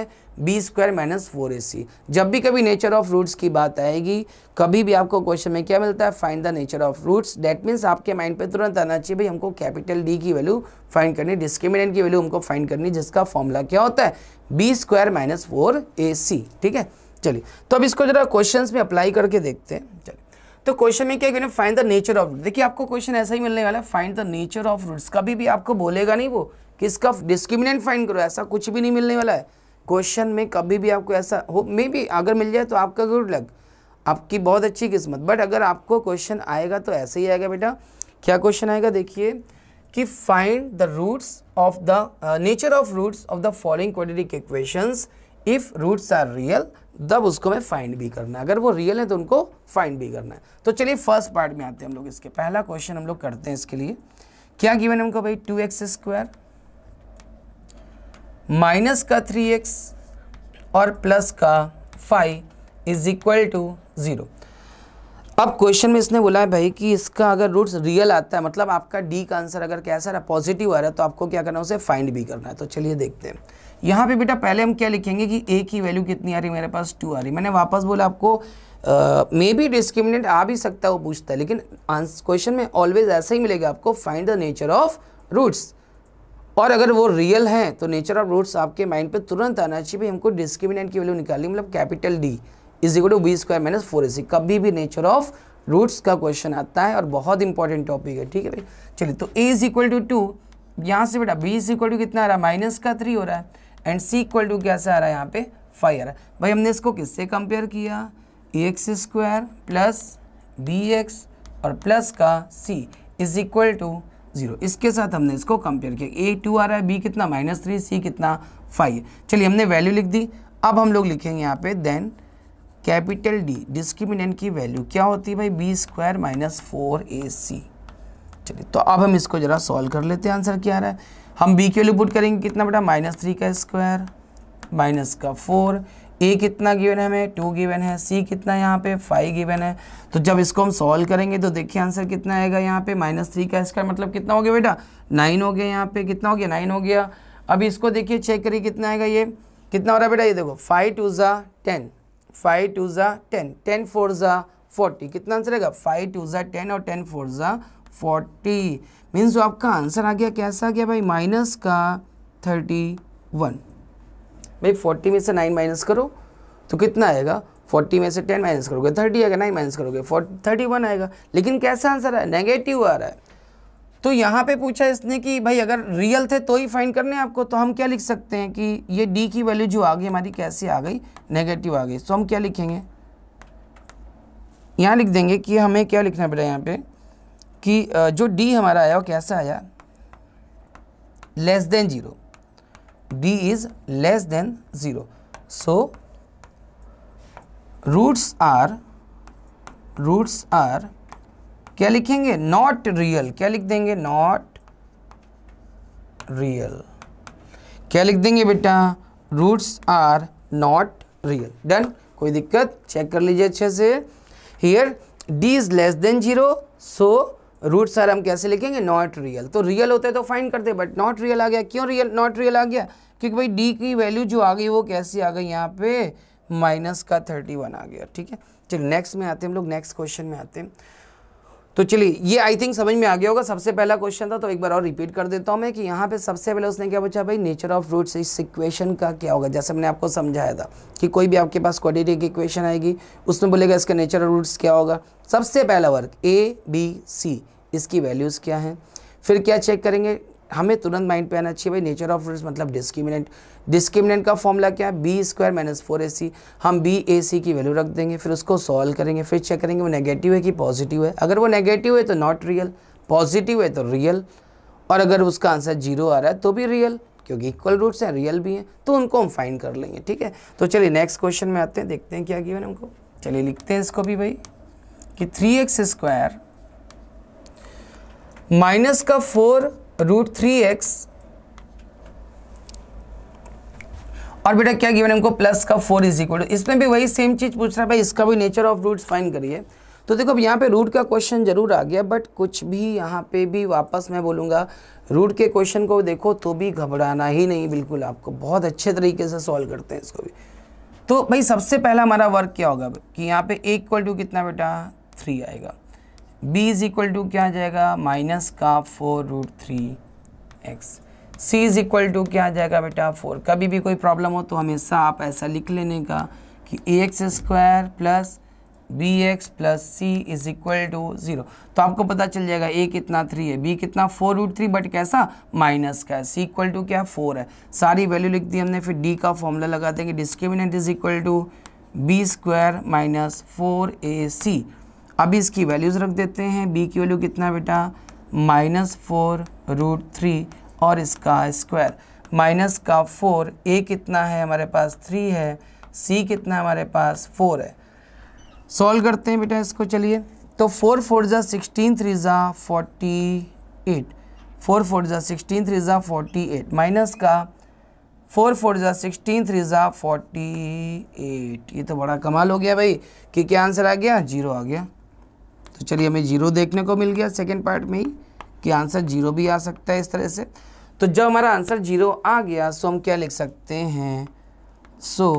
बी स्क्वायर माइनस फोर ए सी जब भी कभी नेचर ऑफ रूट्स की बात आएगी कभी भी आपको क्वेश्चन में क्या मिलता है find the nature of roots that means आपके माइंड पे तुरंत आना चाहिए भाई हमको कैपिटल डी की वैल्यू फाइंड करनी डिस्क्रिमिनेंट की वैल्यू हमको फाइंड करनी जिसका फॉर्मूला क्या होता है बी स्क्वायर माइनस फोर ए सी ठीक है चलिए तो अब इसको जरा क्वेश्चन में अप्लाई करके देखते हैं चलिए तो क्वेश्चन में क्या करें find the nature of root देखिए आपको क्वेश्चन ऐसा ही मिलने वाला है find the nature of roots कभी भी आपको बोलेगा नहीं वो किसका डिस्क्रिमिनेंट फाइंड करो ऐसा कुछ भी नहीं मिलने वाला है क्वेश्चन में कभी भी आपको ऐसा हो मे भी अगर मिल जाए तो आपका गुड लग आपकी बहुत अच्छी किस्मत बट अगर आपको क्वेश्चन आएगा तो ऐसे ही आएगा बेटा क्या क्वेश्चन आएगा देखिए कि find the roots of the nature of roots of the following quadratic equations if roots are real तब उसको हमें फाइंड भी करना है अगर वो रियल है तो उनको फाइंड भी करना है तो चलिए फर्स्ट पार्ट में आते हैं हम लोग इसके पहला क्वेश्चन हम लोग करते हैं इसके लिए क्या गिवन हमको भाई टू एक्स स्क्वायर माइनस का थ्री एक्स और प्लस का five is equal to zero अब क्वेश्चन में इसने बोला है भाई कि इसका अगर रूट्स रियल आता है मतलब आपका डी का आंसर अगर कैसा रहा पॉजिटिव आ रहा है तो आपको क्या करना है उसे फाइंड भी करना है तो चलिए देखते हैं यहाँ पे बेटा पहले हम क्या लिखेंगे कि ए की वैल्यू कितनी आ रही है मेरे पास टू आ रही मैंने वापस बोला आपको मे बी डिस्क्रिमिनेट आ भी सकता है वो पूछता है लेकिन क्वेश्चन में ऑलवेज ऐसा ही मिलेगा आपको find the nature of roots और अगर वो रियल हैं तो नेचर ऑफ रूट्स आपके माइंड पे तुरंत आना चाहिए भाई हमको डिस्क्रिमिनेंट की वैल्यू निकालनी मतलब capital D is equal to B square minus four A C कभी भी नेचर ऑफ रूट्स का क्वेश्चन आता है और बहुत इंपॉर्टेंट टॉपिक है ठीक है भाई चलिए तो A is equal to two यहाँ से बेटा बी इज इक्वल टू कितना आ रहा है माइनस का थ्री हो रहा है एंड सी इक्वल टू क्या से आ रहा है यहाँ पे फाइव आ रहा है भाई हमने इसको किससे कंपेयर किया x square plus B x और प्लस का C is equal to zero इसके साथ हमने इसको कंपेयर किया ए टू आ रहा है बी कितना माइनस थ्री सी कितना फाइव चलिए हमने वैल्यू लिख दी अब हम लोग लिखेंगे यहाँ पे देन कैपिटल डी डिस्क्रिमिनेंट की वैल्यू क्या होती है भाई बी स्क्वायर माइनस फोर ए सी चलिए तो अब हम इसको ज़रा सॉल्व कर लेते हैं आंसर क्या आ रहा है हम बी के वैल्यू पुट करेंगे कितना बेटा माइनस थ्री का स्क्वायर माइनस का फोर ए कितना गिवन है हमें टू गिवन है सी कितना यहाँ पे फाइव गिवन है तो जब इसको हम सॉल्व करेंगे तो देखिए आंसर कितना आएगा यहाँ पे माइनस थ्री का स्क्वायर मतलब कितना हो गया बेटा नाइन हो गया यहाँ पे कितना हो गया नाइन हो गया अब इसको देखिए चेक करिए कितना आएगा ये कितना हो रहा है बेटा ये देखो फाइव टू ज़ा टेन फाइव टू ज़ा टेन टेन फोर ज़ा फोर्टी कितना आंसर आएगा फाइव टू ज़ा टेन और टेन फोर ज़ा फोर्टी मीन्स जो आपका आंसर आ गया कैसा आ गया भाई माइनस का थर्टी वन भाई फोर्टी में से नाइन माइनस करो तो कितना आएगा फोर्टी में से टेन माइनस करोगे थर्टी आएगा नाइन माइनस करोगे थर्टी वन आएगा लेकिन कैसा आंसर है नेगेटिव आ रहा है तो यहाँ पे पूछा इसने कि भाई अगर रियल थे तो ही फाइंड करने आपको तो हम क्या लिख सकते हैं कि ये डी की वैल्यू जो आ गई हमारी कैसे आ गई नेगेटिव आ गई तो हम क्या लिखेंगे यहाँ लिख देंगे कि हमें क्या लिखना पड़ेगा यहाँ पे कि जो डी हमारा आया वो कैसा आया less than zero d is less than zero so roots are roots are क्या लिखेंगे नॉट रियल क्या लिख देंगे नॉट रियल क्या लिख देंगे बेटा roots are not real done कोई दिक्कत चेक कर लीजिए अच्छे से here d is less than zero so roots are हम कैसे लिखेंगे नॉट रियल तो रियल होते तो फाइन करते बट नॉट रियल आ गया क्यों रियल नॉट रियल आ गया क्योंकि भाई डी की वैल्यू जो आ गई वो कैसी आ गई यहाँ पे माइनस का थर्टी वन आ गया ठीक है चलिए नेक्स्ट में आते हैं हम लोग नेक्स्ट क्वेश्चन में आते हैं तो चलिए ये आई थिंक समझ में आ गया होगा सबसे पहला क्वेश्चन था तो एक बार और रिपीट कर देता हूँ मैं कि यहाँ पे सबसे पहले उसने क्या पूछा भाई नेचर ऑफ रूट्स इस इक्वेशन का क्या होगा जैसे मैंने आपको समझाया था कि कोई भी आपके पास क्वाड्रेटिक इक्वेशन आएगी उसमें बोलेगा इसका नेचर ऑफ रूट्स क्या होगा सबसे पहला वर्क ए बी सी इसकी वैल्यूज़ क्या हैं फिर क्या चेक करेंगे हमें तुरंत माइंड पे आना चाहिए भाई नेचर ऑफ रिस्क मतलब डिस्क्रिमिनेंट डिस्क्रिमिनेंट का फॉर्मूला क्या है बी स्क्वायर माइनस फोर ए सी हम बी ए सी की वैल्यू रख देंगे फिर उसको सॉल्व करेंगे फिर चेक करेंगे वो नेगेटिव है कि पॉजिटिव है अगर वो नेगेटिव है तो नॉट रियल पॉजिटिव है तो रियल और अगर उसका आंसर जीरो आ रहा है तो भी रियल क्योंकि इक्वल रूट्स हैं रियल भी हैं तो उनको हम फाइंड कर लेंगे ठीक है तो चलिए नेक्स्ट क्वेश्चन में आते हैं देखते हैं क्या गिवन हमको चलिए लिखते हैं इसको भी भाई कि थ्री एक्स स्क्वायर माइनस का फोर रूट थ्री एक्स और बेटा क्या गिवन हमको प्लस का फोर इज इक्वल इसमें भी वही सेम चीज़ पूछ रहा है भाई इसका भी नेचर ऑफ रूट्स फाइन करिए तो देखो अब यहाँ पे रूट का क्वेश्चन जरूर आ गया बट कुछ भी यहाँ पे भी वापस मैं बोलूँगा रूट के क्वेश्चन को देखो तो भी घबराना ही नहीं बिल्कुल आपको बहुत अच्छे तरीके से सॉल्व करते हैं इसको भी तो भाई सबसे पहला हमारा वर्क क्या होगा कि यहाँ पे एक इक्वल टू कितना बेटा थ्री आएगा बी इज इक्वल टू क्या आ जाएगा माइनस का four root three x c is equal to क्या आ जाएगा बेटा फोर कभी भी कोई प्रॉब्लम हो तो हमेशा आप ऐसा लिख लेने का कि a x square plus B x plus c is equal to zero तो आपको पता चल जाएगा ए कितना थ्री है बी कितना फोर रूट थ्री बट कैसा माइनस का है सी इक्वल टू क्या फोर है सारी वैल्यू लिख दी हमने फिर डी का फॉर्मूला लगा देंगे कि discriminant is equal to B square minus four A c अब इसकी वैल्यूज़ रख देते हैं बी की वैल्यू कितना बेटा माइनस फोर रूट थ्री और इसका स्क्वायर माइनस का फोर ए कितना है हमारे पास थ्री है सी कितना हमारे पास फोर है सॉल्व करते हैं बेटा इसको चलिए तो फोर फोर ज़ा सिक्सटीन थ्री ज़ा फोर्टी एट फोर फोर ज़ा सिक्सटीन थ्री ज़ा फोर्टी एट माइनस का फोर फोर ज़ा सिक्सटीन थ्री ज़ा फोर्टी एट ये तो बड़ा कमाल हो गया भाई कि क्या आंसर आ गया जीरो आ गया तो चलिए हमें जीरो देखने को मिल गया सेकेंड पार्ट में ही कि आंसर जीरो भी आ सकता है इस तरह से तो जब हमारा आंसर जीरो आ गया सो हम क्या लिख सकते हैं सो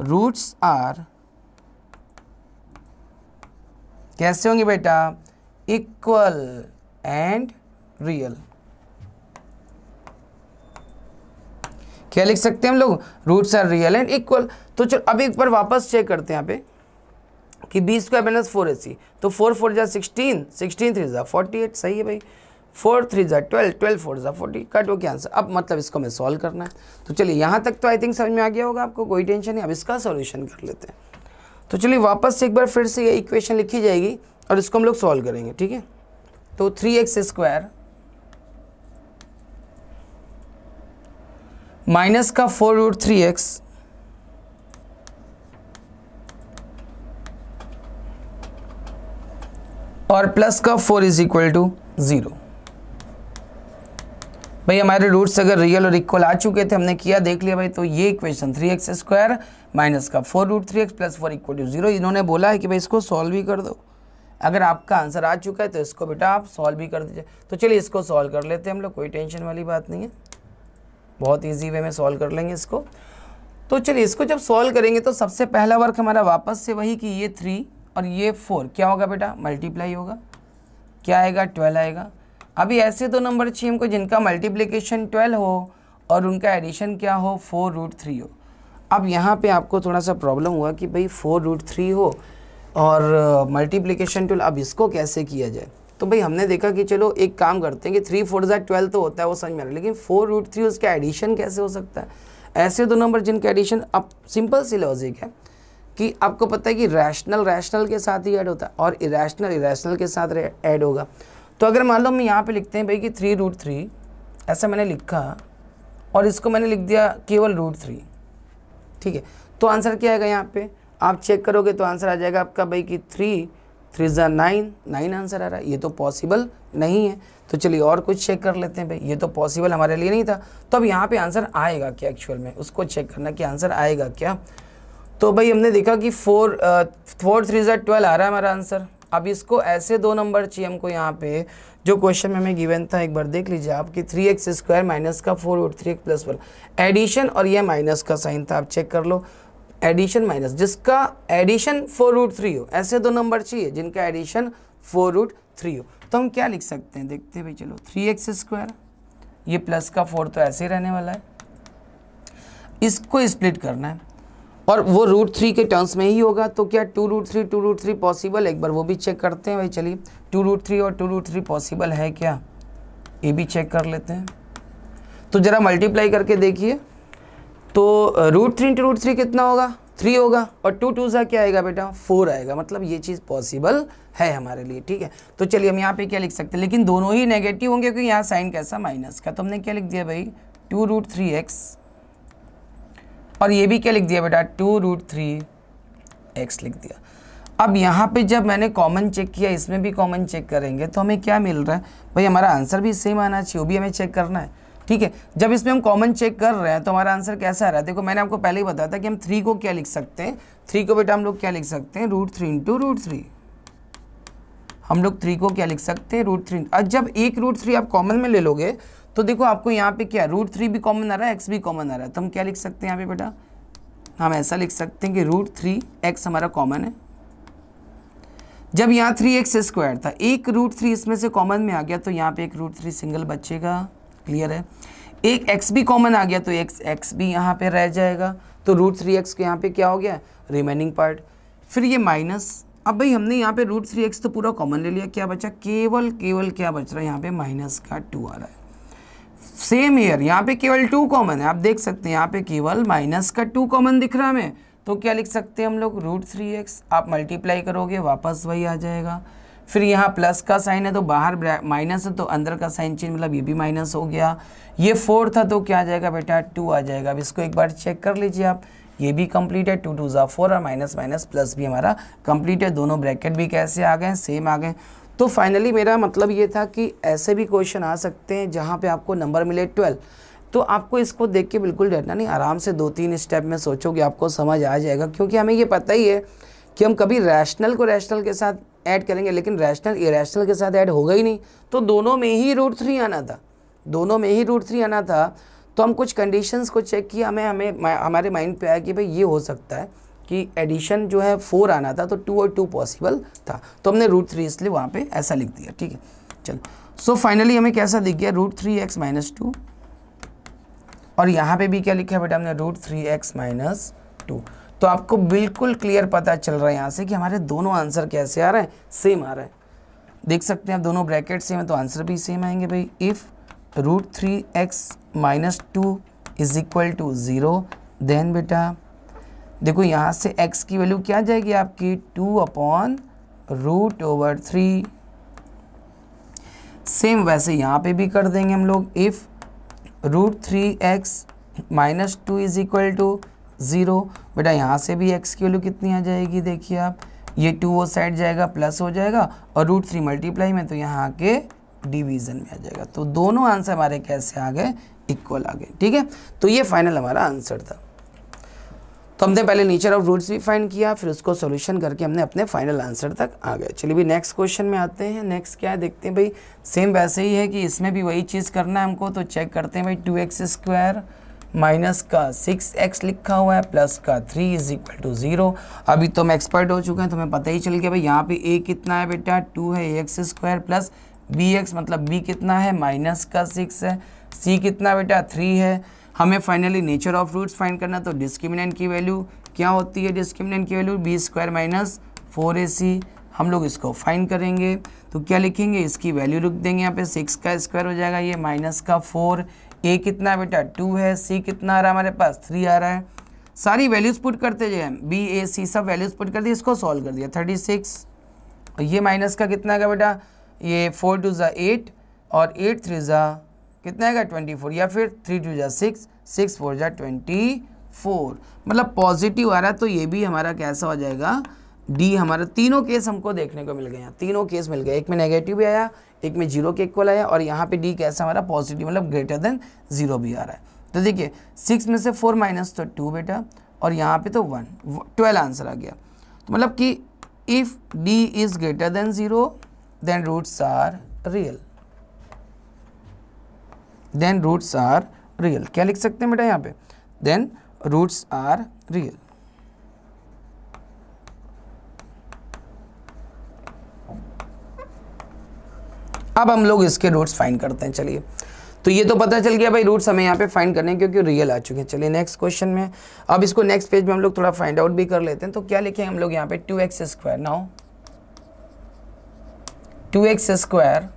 रूट्स आर कैसे होंगे बेटा इक्वल एंड रियल क्या लिख सकते हैं हम लोग roots are real and equal तो चलो अभी एक बार वापस चेक करते हैं यहाँ पे कि बी स्क्वायर माइनस फोर ए सी तो फोर फोर जा सिक्सटीन सिक्सटीन थ्री ज़ा फोर्टी एट सही है भाई फोर थ्री ज़ा ट्वेल्व ट्वेल्व फोर ज़ा फोर्टी कट ओके आंसर अब मतलब इसको मैं सॉल्व करना है तो चलिए यहाँ तक तो आई थिंक समझ में आ गया होगा आपको कोई टेंशन नहीं अब इसका सॉल्यूशन कर लेते हैं तो चलिए वापस से एक बार फिर से ये इक्वेशन लिखी जाएगी और इसको हम लोग सॉल्व करेंगे ठीक है तो थ्री एक्स स्क्वायर माइनस का फोर रूट थ्री एक्स और प्लस का four is equal to zero भाई हमारे रूट्स अगर रियल और इक्वल आ चुके थे हमने किया देख लिया भाई तो ये equation three x square minus का four root three x plus four equal to zero इन्होंने बोला है कि भाई इसको सॉल्व भी कर दो अगर आपका आंसर आ चुका है तो इसको बेटा आप सॉल्व भी कर दीजिए तो चलिए इसको सॉल्व कर लेते हैं हम लोग कोई टेंशन वाली बात नहीं है बहुत ईजी वे में सॉल्व कर लेंगे इसको तो चलिए इसको जब सॉल्व करेंगे तो सबसे पहला वर्क हमारा वापस से वही कि ये थ्री और ये फोर क्या होगा बेटा मल्टीप्लाई होगा क्या आएगा ट्वेल्व आएगा अभी ऐसे दो नंबर चाहिए हमको जिनका मल्टीप्लीकेशन ट्वेल्व हो और उनका एडिशन क्या हो फोर रूट थ्री हो अब यहाँ पे आपको थोड़ा सा प्रॉब्लम हुआ कि भाई फोर रूट थ्री हो और मल्टीप्लिकेशन ट्वेल्व अब इसको कैसे किया जाए तो भाई हमने देखा कि चलो एक काम करते हैं कि थ्री फोर जै ट्वेल्व तो होता है वो समझ में आ रहा है लेकिन फोर रूट थ्री उसका एडिशन कैसे हो सकता है ऐसे दो नंबर जिनका एडिशन अब सिंपल सी लॉजिक है कि आपको पता है कि रैशनल रैशनल के साथ ही ऐड होता है और इरेशनल इरेशनल के साथ ऐड होगा तो अगर मान लो हम यहाँ पे लिखते हैं भाई कि थ्री रूट थ्री ऐसा मैंने लिखा और इसको मैंने लिख दिया केवल रूट थ्री ठीक है तो आंसर क्या आएगा यहाँ पे आप चेक करोगे तो आंसर आ जाएगा आपका भाई कि थ्री थ्री ज़ा नाइन नाइन आंसर आ रहा है ये तो पॉसिबल नहीं है तो चलिए और कुछ चेक कर लेते हैं भाई ये तो पॉसिबल हमारे लिए नहीं था तो अब यहाँ पर आंसर आएगा क्या एक्चुअल में उसको चेक करना कि आंसर आएगा क्या तो भाई हमने देखा कि फोर फोर थ्री जेड ट्वेल्व आ रहा है हमारा आंसर अब इसको ऐसे दो नंबर चाहिए हमको यहाँ पे जो क्वेश्चन में हमें गिवन था एक बार देख लीजिए आप कि थ्री एक्स स्क्वायर माइनस का four root three x plus one addition और ये माइनस का साइन था आप चेक कर लो एडिशन माइनस जिसका एडिशन फोर रूट थ्री हो ऐसे दो नंबर चाहिए जिनका एडिशन फोर रूट थ्री हो तो हम क्या लिख सकते हैं देखते हैं भाई चलो थ्री एक्स स्क्वायर ये प्लस का फोर तो ऐसे ही रहने वाला है इसको स्प्लिट करना है और वो रूट थ्री के टर्म्स में ही होगा तो क्या two root three two root three possible एक बार वो भी चेक करते हैं भाई चलिए टू रूट थ्री और टू रूट थ्री पॉसिबल है क्या ये भी चेक कर लेते हैं तो ज़रा मल्टीप्लाई करके देखिए तो root three into root three कितना होगा थ्री होगा और टू टू सा क्या आएगा बेटा फोर आएगा मतलब ये चीज़ पॉसिबल है हमारे लिए ठीक है तो चलिए हम यहाँ पे क्या लिख सकते हैं लेकिन दोनों ही नेगेटिव होंगे क्योंकि यहाँ साइन कैसा माइनस का तो हमने क्या लिख दिया भाई टू रूट थ्री एक्स और ये भी क्या लिख दिया बेटा टू रूट थ्री एक्स लिख दिया अब यहाँ पे जब मैंने कॉमन चेक किया इसमें भी कॉमन चेक करेंगे तो हमें क्या मिल रहा है भाई हमारा आंसर भी सेम आना चाहिए वो भी हमें चेक करना है ठीक है जब इसमें हम कॉमन चेक कर रहे हैं तो हमारा आंसर कैसा आ रहा है देखो मैंने आपको पहले ही बताया था कि हम थ्री को क्या लिख सकते हैं थ्री को बेटा हम लोग क्या लिख सकते हैं root three into root three हम लोग थ्री को क्या लिख सकते हैं रूट थ्री अब जब एक रूट थ्री आप कॉमन में ले लोगे तो देखो आपको यहाँ पे क्या रूट थ्री भी कॉमन आ रहा है एक्स भी कॉमन आ रहा है तो हम क्या लिख सकते हैं यहाँ पे बेटा हम ऐसा लिख सकते हैं कि रूट थ्री एक्स हमारा कॉमन है जब यहाँ थ्री एक्स स्क्वायर था एक रूट थ्री इसमें से कॉमन में आ गया तो यहाँ पे एक रूट थ्री सिंगल बचेगा क्लियर है एक एक्स भी कॉमन आ गया तो एक्स एक्स भी यहाँ पे रह जाएगा तो रूट थ्री एक्स के यहाँ पे क्या हो गया रिमेनिंग पार्ट फिर ये माइनस अब भाई हमने यहाँ पे रूट थ्री एक्स तो पूरा कॉमन ले लिया क्या बचा केवल केवल क्या बच रहा है यहाँ पे माइनस का टू आ रहा है सेम ईयर यहाँ पे केवल टू कॉमन है आप देख सकते हैं यहाँ पे केवल माइनस का टू कॉमन दिख रहा हमें तो क्या लिख सकते हैं हम लोग रूट थ्री एक्स आप मल्टीप्लाई करोगे वापस वही आ जाएगा फिर यहाँ प्लस का साइन है तो बाहर माइनस है तो अंदर का साइन चेंज मतलब ये भी माइनस हो गया ये फोर था तो क्या आ जाएगा बेटा टू आ जाएगा अब इसको एक बार चेक कर लीजिए आप ये भी कंप्लीट है टू टू ज़ा फोर और माइनस माइनस प्लस भी हमारा कंप्लीट है दोनों ब्रैकेट भी कैसे आ गए सेम आ गए तो फाइनली मेरा मतलब ये था कि ऐसे भी क्वेश्चन आ सकते हैं जहाँ पे आपको नंबर मिले ट्वेल्व तो आपको इसको देख के बिल्कुल डरना नहीं आराम से दो तीन स्टेप में सोचोगे आपको समझ आ जाएगा क्योंकि हमें ये पता ही है कि हम कभी रैशनल को रैशनल के साथ ऐड करेंगे लेकिन रैशनल इरेशनल के साथ ऐड होगा ही नहीं तो दोनों में ही रूट थ्री आना था दोनों में ही रूट थ्री आना था तो हम कुछ कंडीशंस को चेक किया हमें हमें हमारे माइंड पे आया कि भाई ये हो सकता है कि एडिशन जो है फोर आना था तो टू और टू पॉसिबल था तो हमने रूट थ्री इसलिए वहाँ पे ऐसा लिख दिया ठीक है चलो सो फाइनली हमें कैसा दिख गया root three x minus two और यहाँ पे भी क्या लिखा है बेटा हमने root three x minus two तो आपको बिल्कुल क्लियर पता चल रहा है यहाँ से कि हमारे दोनों आंसर कैसे आ रहे हैं सेम आ रहे हैं देख सकते हैं आप दोनों ब्रैकेट सेम है तो आंसर भी सेम आएंगे भाई if root three x minus two is equal to zero then बेटा देखो यहाँ से x की वैल्यू क्या जाएगी आपकी two upon root over three same वैसे यहाँ पे भी कर देंगे हम लोग if root three x minus two is equal to zero बेटा यहाँ से भी x की वैल्यू कितनी आ जाएगी देखिए आप ये टू वो साइड जाएगा प्लस हो जाएगा और रूट थ्री मल्टीप्लाई में तो यहाँ के डिवीज़न में आ जाएगा तो दोनों आंसर हमारे कैसे आ गए इक्वल आ गए ठीक है तो ये फाइनल हमारा आंसर था तो हमने पहले नेचर ऑफ रूट्स भी फाइंड किया फिर उसको सोल्यूशन करके हमने अपने फाइनल आंसर तक आ गए चलिए भाई नेक्स्ट क्वेश्चन में आते हैं नेक्स्ट क्या है देखते हैं भाई सेम वैसे ही है कि इसमें भी वही चीज़ करना है हमको तो चेक करते हैं भाई टू एक्स स्क्वायर माइनस का सिक्स एक्स लिखा हुआ है प्लस का three is equal to zero अभी तो हम एक्सपर्ट हो चुके हैं तो हमें पता ही चल गया भाई यहाँ पे ए कितना है बेटा टू है a x square plus B x मतलब बी कितना है माइनस का सिक्स है सी कितना बेटा थ्री है हमें finally nature of roots find करना तो डिस्क्रिमिनेंट की वैल्यू क्या होती है डिस्क्रिमिनेंट की value b square minus four ए सी हम लोग इसको फाइन करेंगे तो क्या लिखेंगे इसकी वैल्यू रुक देंगे यहाँ पे सिक्स का स्क्वायर हो जाएगा ये माइनस का फोर ए कितना बेटा टू है सी कितना आ रहा है हमारे पास थ्री आ रहा है सारी वैल्यूज़ पुट करते हम बी ए सी सब वैल्यूज़ पुट कर दिए इसको सॉल्व कर दिया थर्टी सिक्स ये माइनस का कितना का बेटा ये फोर टू ज़ा एट और एट थ्री ज़ा कितना आएगा ट्वेंटी फोर या फिर थ्री टू जा सिक्स सिक्स फोर जा ट्वेंटी फोर मतलब पॉजिटिव आ रहा है तो ये भी हमारा कैसा हो जाएगा डी हमारा तीनों केस हमको देखने को मिल गए हैं तीनों केस मिल गए एक में नेगेटिव भी आया एक में जीरो के इक्वल आया और यहाँ पे डी कैसा हमारा पॉजिटिव मतलब ग्रेटर देन जीरो भी आ रहा है तो देखिए सिक्स में से फोर माइनस तो टू बेटा और यहाँ पे तो वन ट्वेल्व आंसर आ गया तो मतलब कि if D is greater than zero then roots are real then roots are real क्या लिख सकते हैं बेटा यहाँ पे देन रूट्स आर रियल अब हम लोग इसके रूट्स फाइंड करते हैं चलिए तो ये तो पता चल गया भाई रूट्स हमें यहाँ पे फाइंड करने हैं क्योंकि रियल आ चुके हैं चलिए नेक्स्ट क्वेश्चन में अब इसको नेक्स्ट पेज में हम लोग थोड़ा फाइंड आउट भी कर लेते हैं तो क्या लिखे हम लोग यहाँ पे two x square now two x square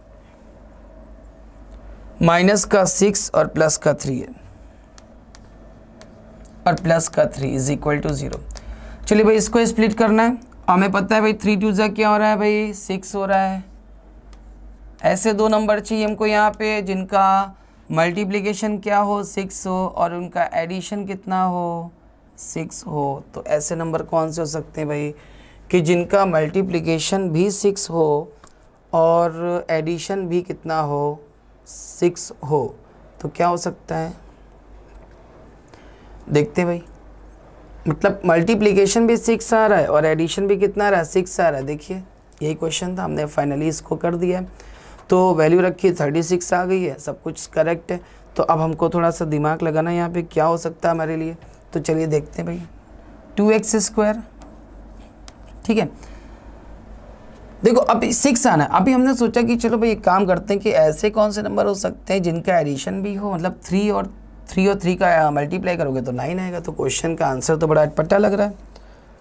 minus का सिक्स और प्लस का थ्री है और प्लस का three is equal to zero चलिए भाई इसको स्प्लिट करना है हमें पता है भाई थ्री टू ज़ा क्या हो रहा है भाई सिक्स हो रहा है ऐसे दो नंबर चाहिए हमको यहाँ पे जिनका मल्टीप्लिकेशन क्या हो सिक्स हो और उनका एडिशन कितना हो सिक्स हो तो ऐसे नंबर कौन से हो सकते हैं भाई कि जिनका मल्टीप्लिकेशन भी सिक्स हो और एडिशन भी कितना हो सिक्स हो तो क्या हो सकता है देखते भाई मतलब मल्टीप्लीकेशन भी सिक्स आ रहा है और एडिशन भी कितना आ रहा है सिक्स आ रहा है देखिए यही क्वेश्चन था हमने फाइनली इसको कर दिया है तो वैल्यू रखी थर्टी सिक्स आ गई है सब कुछ करेक्ट है तो अब हमको थोड़ा सा दिमाग लगाना यहाँ पे क्या हो सकता है हमारे लिए तो चलिए देखते हैं भाई टू एक्स स्क्वायर ठीक है देखो अभी सिक्स आना अभी हमने सोचा कि चलो भाई एक काम करते हैं कि ऐसे कौन से नंबर हो सकते हैं जिनका एडिशन भी हो मतलब थ्री और थ्री और थ्री का मल्टीप्लाई करोगे तो नाइन आएगा तो क्वेश्चन का आंसर तो बड़ा अटपटा लग रहा है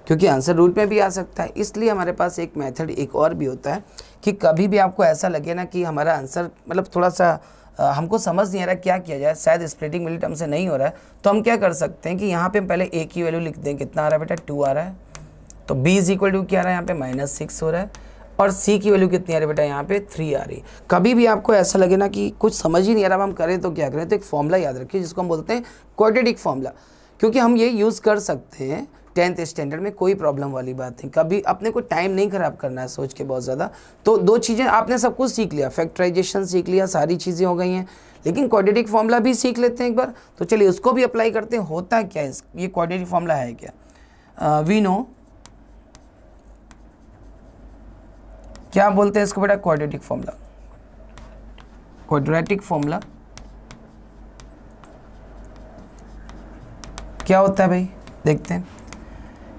क्योंकि आंसर रूल में भी आ सकता है इसलिए हमारे पास एक मेथड एक और भी होता है कि कभी भी आपको ऐसा लगे ना कि हमारा आंसर मतलब थोड़ा सा आ, हमको समझ नहीं आ रहा क्या किया जाए शायद स्प्लिटिंग मिलिट हमसे नहीं हो रहा है तो हम क्या कर सकते हैं कि यहाँ पे हम पहले ए की वैल्यू लिख दें कितना आ रहा है बेटा टू आ रहा है तो बी इज इक्वल टू क्या आ रहा है यहाँ पे माइनस सिक्स हो रहा है और सी की वैल्यू कितनी आ रही बेटा यहाँ पे थ्री आ रही कभी भी आपको ऐसा लगे ना कि कुछ समझ ही नहीं आ रहा हम करें तो क्या करें तो एक फॉर्मूला याद रखिए जिसको हम बोलते हैं क्वाड्रेटिक फॉर्मूला क्योंकि हम ये यूज़ कर सकते हैं टेंथ स्टैंडर्ड में कोई प्रॉब्लम वाली बात नहीं कभी अपने को टाइम नहीं खराब करना है सोच के बहुत ज़्यादा तो दो चीज़ें आपने सब कुछ सीख लिया फैक्टराइजेशन सीख लिया सारी चीज़ें हो गई हैं लेकिन क्वाड्रेटिक फॉर्मूला भी सीख लेते हैं एक बार तो चलिए उसको भी अप्लाई करते हैं होता क्या है ये क्वाड्रेटिक फॉर्मूला है क्या वी नो क्या बोलते हैं इसको बेटा क्वाड्रेटिक फॉर्मूला क्वाड्रेटिक फॉर्मूला क्या होता है भाई देखते हैं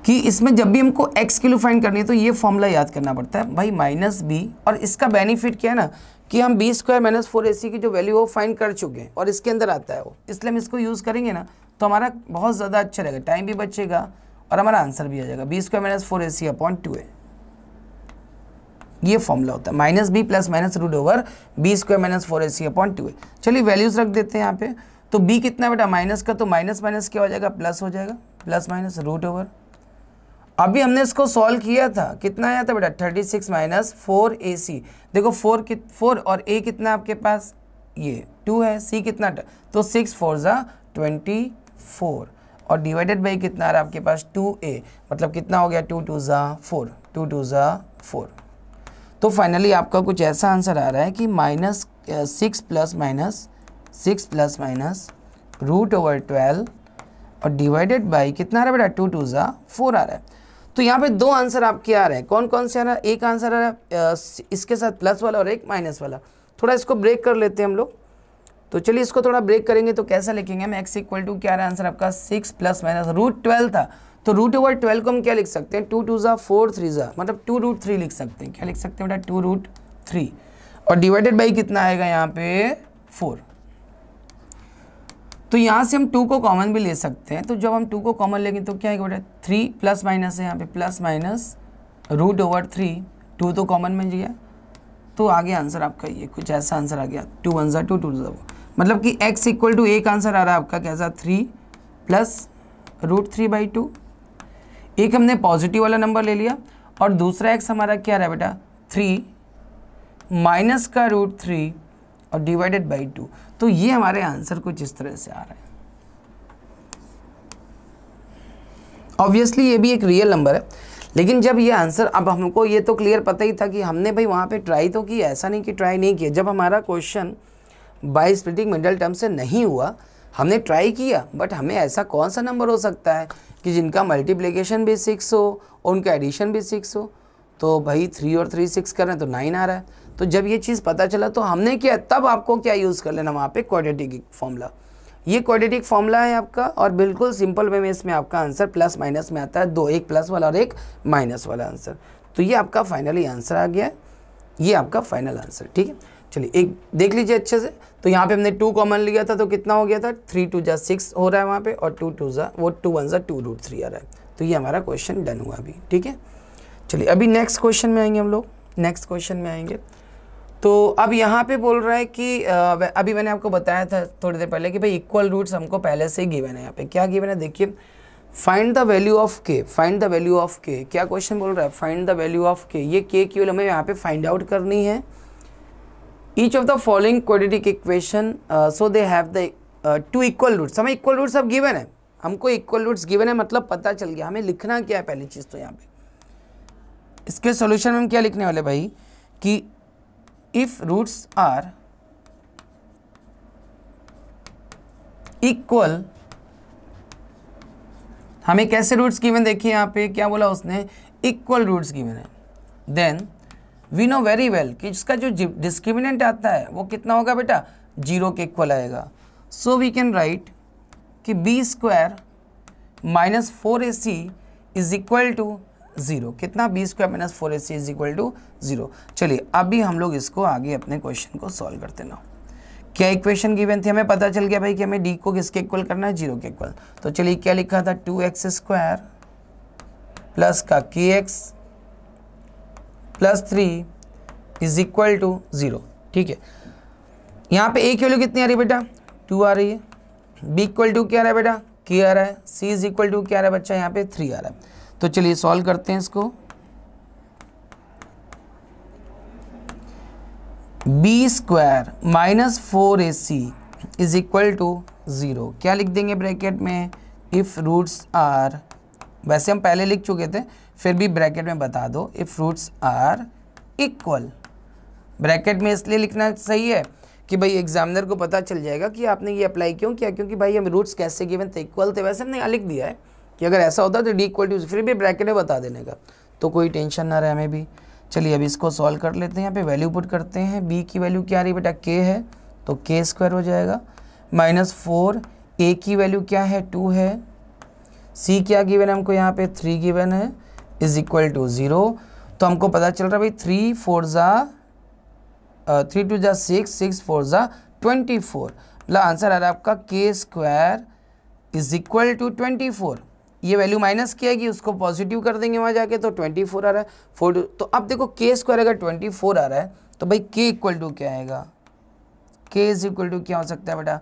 कि इसमें जब भी हमको x की वैल्यू फाइंड करनी है तो ये फॉर्मूला याद करना पड़ता है भाई माइनस बी और इसका बेनिफिट क्या है ना कि हम b square minus four a की जो वैल्यू वो फाइंड कर चुके हैं और इसके अंदर आता है वो इसलिए हम इसको यूज़ करेंगे ना तो हमारा बहुत ज़्यादा अच्छा रहेगा टाइम भी बचेगा और हमारा आंसर भी आ जाएगा बी स्क्वायर माइनस फोर ए सी अपॉइंट टू है ये फॉर्मूला होता है minus b plus minus root over b square minus four A c upon two a चलिए वैल्यूज़ रख देते हैं यहाँ पे तो बी कितना बेटा माइनस का तो माइनस माइनस क्या हो जाएगा प्लस हो जाएगा प्लस माइनस रूट ओवर अभी हमने इसको सॉल्व किया था कितना आया था बेटा थर्टी सिक्स माइनस फोर ए सी देखो फोर कित फोर और ए कितना आपके पास ये टू है सी कितना था? तो सिक्स फोर ज़ा ट्वेंटी फोर और डिवाइडेड बाई कितना आ रहा है आपके पास टू ए मतलब कितना हो गया टू टू ज़ा फोर टू टू ज़ा फोर तो फाइनली आपका कुछ ऐसा आंसर आ रहा है कि minus six plus minus six plus minus root over twelve और डिवाइडेड बाई कितना आ रहा है बेटा टू टू ज़ा फोर आ रहा है तो यहाँ पे दो आंसर आपके आ रहे हैं कौन कौन से आ रहा है एक आंसर आ रहा है uh, इसके साथ प्लस वाला और एक माइनस वाला थोड़ा इसको ब्रेक कर लेते हैं हम लोग तो चलिए इसको थोड़ा ब्रेक करेंगे तो कैसा लिखेंगे हम एक्स इक्वल टू क्या आ रहा है आंसर आपका six plus minus root twelve था तो रूट ओवर ट्वेल्व को हम क्या लिख सकते हैं टू टू ज़ा फोर थ्री ज़ा मतलब टू रूट थ्री लिख सकते हैं क्या लिख सकते हैं बेटा टू रूट थ्री और डिवाइडेड बाई कितना आएगा यहाँ पे फोर तो यहाँ से हम टू को कॉमन भी ले सकते हैं तो जब हम टू को कॉमन लेंगे तो क्या आएगा बेटा थ्री प्लस माइनस है यहाँ पे plus minus root over three two तो कॉमन में गया तो आगे आंसर आपका ये कुछ ऐसा आंसर आ गया टू वन ज़ा टू टू ज़ा मतलब कि एक्स इक्वल टू एक आंसर आ रहा है आपका कैसा three plus root three by two एक हमने पॉजिटिव वाला नंबर ले लिया और दूसरा एक्स हमारा क्या रहा बेटा थ्री माइनस का रूट थ्री और डिवाइडेड बाई टू तो ये हमारे आंसर कुछ इस तरह से आ रहा है ऑब्वियसली ये भी एक रियल नंबर है लेकिन जब ये आंसर अब हमको ये तो क्लियर पता ही था कि हमने भाई वहाँ पे ट्राई तो की ऐसा नहीं कि ट्राई नहीं किया जब हमारा question by splitting middle term से नहीं हुआ हमने ट्राई किया बट हमें ऐसा कौन सा नंबर हो सकता है कि जिनका मल्टीप्लिकेशन भी सिक्स हो और उनका एडिशन भी सिक्स हो तो भाई थ्री और थ्री सिक्स करें तो नाइन आ रहा है तो जब ये चीज़ पता चला तो हमने किया तब आपको क्या यूज़ कर लेना वहाँ पे क्वाड्रेटिक फॉर्मूला ये क्वाड्रेटिक फॉर्मूला है आपका और बिल्कुल सिंपल वे में इसमें आपका आंसर प्लस माइनस में आता है दो एक प्लस वाला और एक माइनस वाला आंसर तो ये आपका फाइनली आंसर आ गया है ये आपका फाइनल आंसर ठीक है चलिए एक देख लीजिए अच्छे से तो यहाँ पे हमने टू कॉमन लिया था तो कितना हो गया था थ्री टू जा सिक्स हो रहा है वहाँ पे और टू टू जा वो टू वन जा टू रूट थ्री आ रहा है तो ये हमारा क्वेश्चन डन हुआ अभी ठीक है चलिए अभी नेक्स्ट क्वेश्चन में आएंगे हम लोग नेक्स्ट क्वेश्चन में आएंगे तो अब यहाँ पे बोल रहा है कि अभी मैंने आपको बताया था थोड़ी देर पहले कि भाई इक्वल रूट्स हमको पहले से ही गिवन है यहाँ पे क्या गिवन है देखिए find the value of k find the value of k क्या क्वेश्चन बोल रहा है फाइंड द वैल्यू ऑफ के ये के की वैल्यू हमें यहाँ पे फाइंड आउट करनी है each of the following quadratic equation uh, so they have the uh, two equal roots some equal roots अब given hai humko equal roots given hai matlab pata chal gaya hame likhna kya hai pehli cheez to yahan pe iske solution में हम क्या लिखने वाले भाई कि if roots are equal हमें कैसे रूट्स गिवन देखिए यहाँ पे क्या बोला उसने इक्वल रूट्स गिवन है then we know very well कि इसका जो डिस्क्रिमिनेंट आता है वो कितना होगा बेटा जीरो के इक्वल आएगा सो वी कैन राइट कि b square minus four A C is equal to zero कितना b square minus four A C is equal to zero चलिए अभी हम लोग इसको आगे अपने क्वेश्चन को सॉल्व करते ना क्या इक्वेशन गिवन थी हमें पता चल गया भाई कि हमें डी को किसके इक्वल करना है जीरो के इक्वल तो चलिए क्या लिखा था टू एक्स स्क्वायर प्लस का k x plus three is equal to zero ठीक है यहाँ पे ए की वैल्यू कितनी आ रही है बेटा टू आ रही है बी इक्वल टू क्या आ रहा है बेटा के आ रहा है सी इज इक्वल टू क्या आ रहा है बच्चा यहाँ पे थ्री आ रहा है तो चलिए सॉल्व करते हैं इसको b square minus four A C is equal to zero क्या लिख देंगे ब्रैकेट में इफ़ रूट्स आर वैसे हम पहले लिख चुके थे फिर भी ब्रैकेट में बता दो if roots are equal bracket में इसलिए लिखना सही है कि भाई एग्जामिनर को पता चल जाएगा कि आपने ये अप्लाई क्यों किया क्योंकि भाई हम रूट्स कैसे गिवन थे इक्वल थे वैसे हमने यहाँ लिख दिया है कि अगर ऐसा होता तो डी इक्वल टू फिर भी ब्रैकेट में बता देने का तो कोई टेंशन ना रहे हमें भी चलिए अब इसको सॉल्व कर लेते हैं यहाँ पे वैल्यू पुट करते हैं बी की वैल्यू क्या रही बेटा के है तो के स्क्वायर हो जाएगा माइनस फोर ए की वैल्यू क्या है टू है सी क्या गिवन है हमको यहाँ पे थ्री गिवन है इज इक्वल टू ज़ीरो तो हमको पता चल रहा है भाई थ्री फोर ज़ा थ्री टू ज़ा सिक्स सिक्स फोर ज़ा ट्वेंटी फोर मतलब आंसर आ रहा है आपका K square is equal to twenty four ये वैल्यू माइनस किया कि उसको पॉजिटिव कर देंगे वहाँ जाके तो ट्वेंटी फोर आ रहा है फोर तो अब देखो के स्क्वायर अगर ट्वेंटी फोर आ रहा है तो भाई के इक्वल टू क्या आएगा के इज इक्वल टू क्या हो सकता है बेटा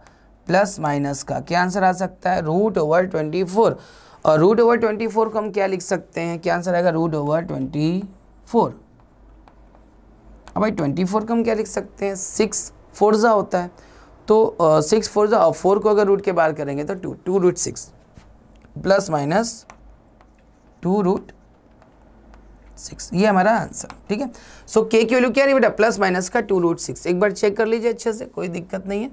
प्लस माइनस का क्या आंसर आ सकता है रूट ओवर ट्वेंटी फोर और रूट ओवर ट्वेंटी फोर को हम क्या लिख सकते हैं क्या आंसर आएगा रूट ओवर ट्वेंटी फोर अब भाई ट्वेंटी फोर को हम क्या लिख सकते हैं सिक्स फोरजा होता है तो सिक्स फोरजा और फोर को अगर रूट के बाहर करेंगे तो two two root six plus minus two root six ये हमारा आंसर ठीक है सो के की वैल्यू क्या रही बेटा प्लस माइनस का टू रूट सिक्स एक बार चेक कर लीजिए अच्छे से कोई दिक्कत नहीं है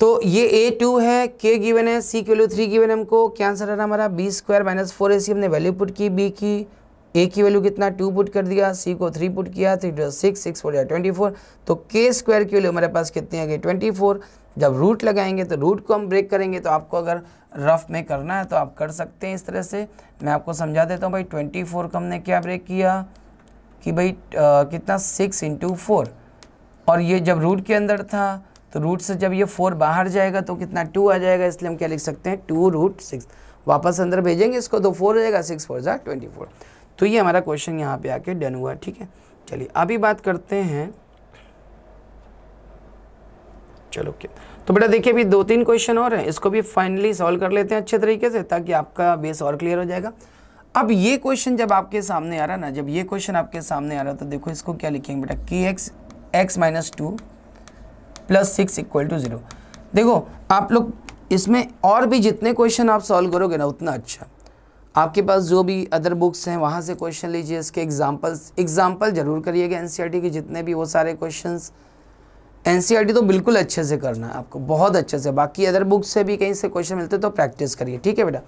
तो ये ए टू है के गिवन है सी की वैल्यू थ्री गिवन है हमको क्या आंसर आ रहा हमारा बी स्क्वायर माइनस फोर ए सी हमने वैल्यू पुट की बी की ए की वैल्यू कितना टू पुट कर दिया सी को थ्री पुट किया three two six six four या ट्वेंटी फोर तो के स्क्वायर की वैल्यू हमारे पास कितनी आ गई ट्वेंटी फोर जब रूट लगाएंगे तो रूट को हम ब्रेक करेंगे तो आपको अगर रफ में करना है तो आप कर सकते हैं इस तरह से मैं आपको समझा देता हूँ भाई ट्वेंटी फोर को हमने क्या ब्रेक किया कि भाई आ, कितना सिक्स इंटू फोर और ये जब रूट के अंदर था तो रूट से जब ये फोर बाहर जाएगा तो कितना टू आ जाएगा इसलिए हम क्या लिख सकते हैं टू रूट सिक्स वापस अंदर भेजेंगे इसको तो फोर हो जाएगा सिक्स फोर ज़ा ट्वेंटी फोर तो ये हमारा क्वेश्चन यहाँ पे आके डन हुआ ठीक है चलिए अभी बात करते हैं चलो क्या तो बेटा देखिए अभी दो तीन क्वेश्चन और हैं इसको भी फाइनली सॉल्व कर लेते हैं अच्छे तरीके से ताकि आपका बेस और क्लियर हो जाएगा अब ये क्वेश्चन जब आपके सामने आ रहा ना जब ये क्वेश्चन आपके सामने आ रहा तो देखो इसको क्या लिखेंगे बेटा K X X minus two plus six equal to zero देखो आप लोग इसमें और भी जितने क्वेश्चन आप सॉल्व करोगे ना उतना अच्छा आपके पास जो भी अदर बुक्स हैं वहाँ से क्वेश्चन लीजिए इसके एग्जाम्पल्स एग्जाम्पल ज़रूर करिएगा एन e के जितने भी वो सारे क्वेश्चन एन e तो बिल्कुल अच्छे से करना है आपको बहुत अच्छे से बाकी अदर बुक्स से भी कहीं से क्वेश्चन मिलते तो प्रैक्टिस करिए ठीक है बेटा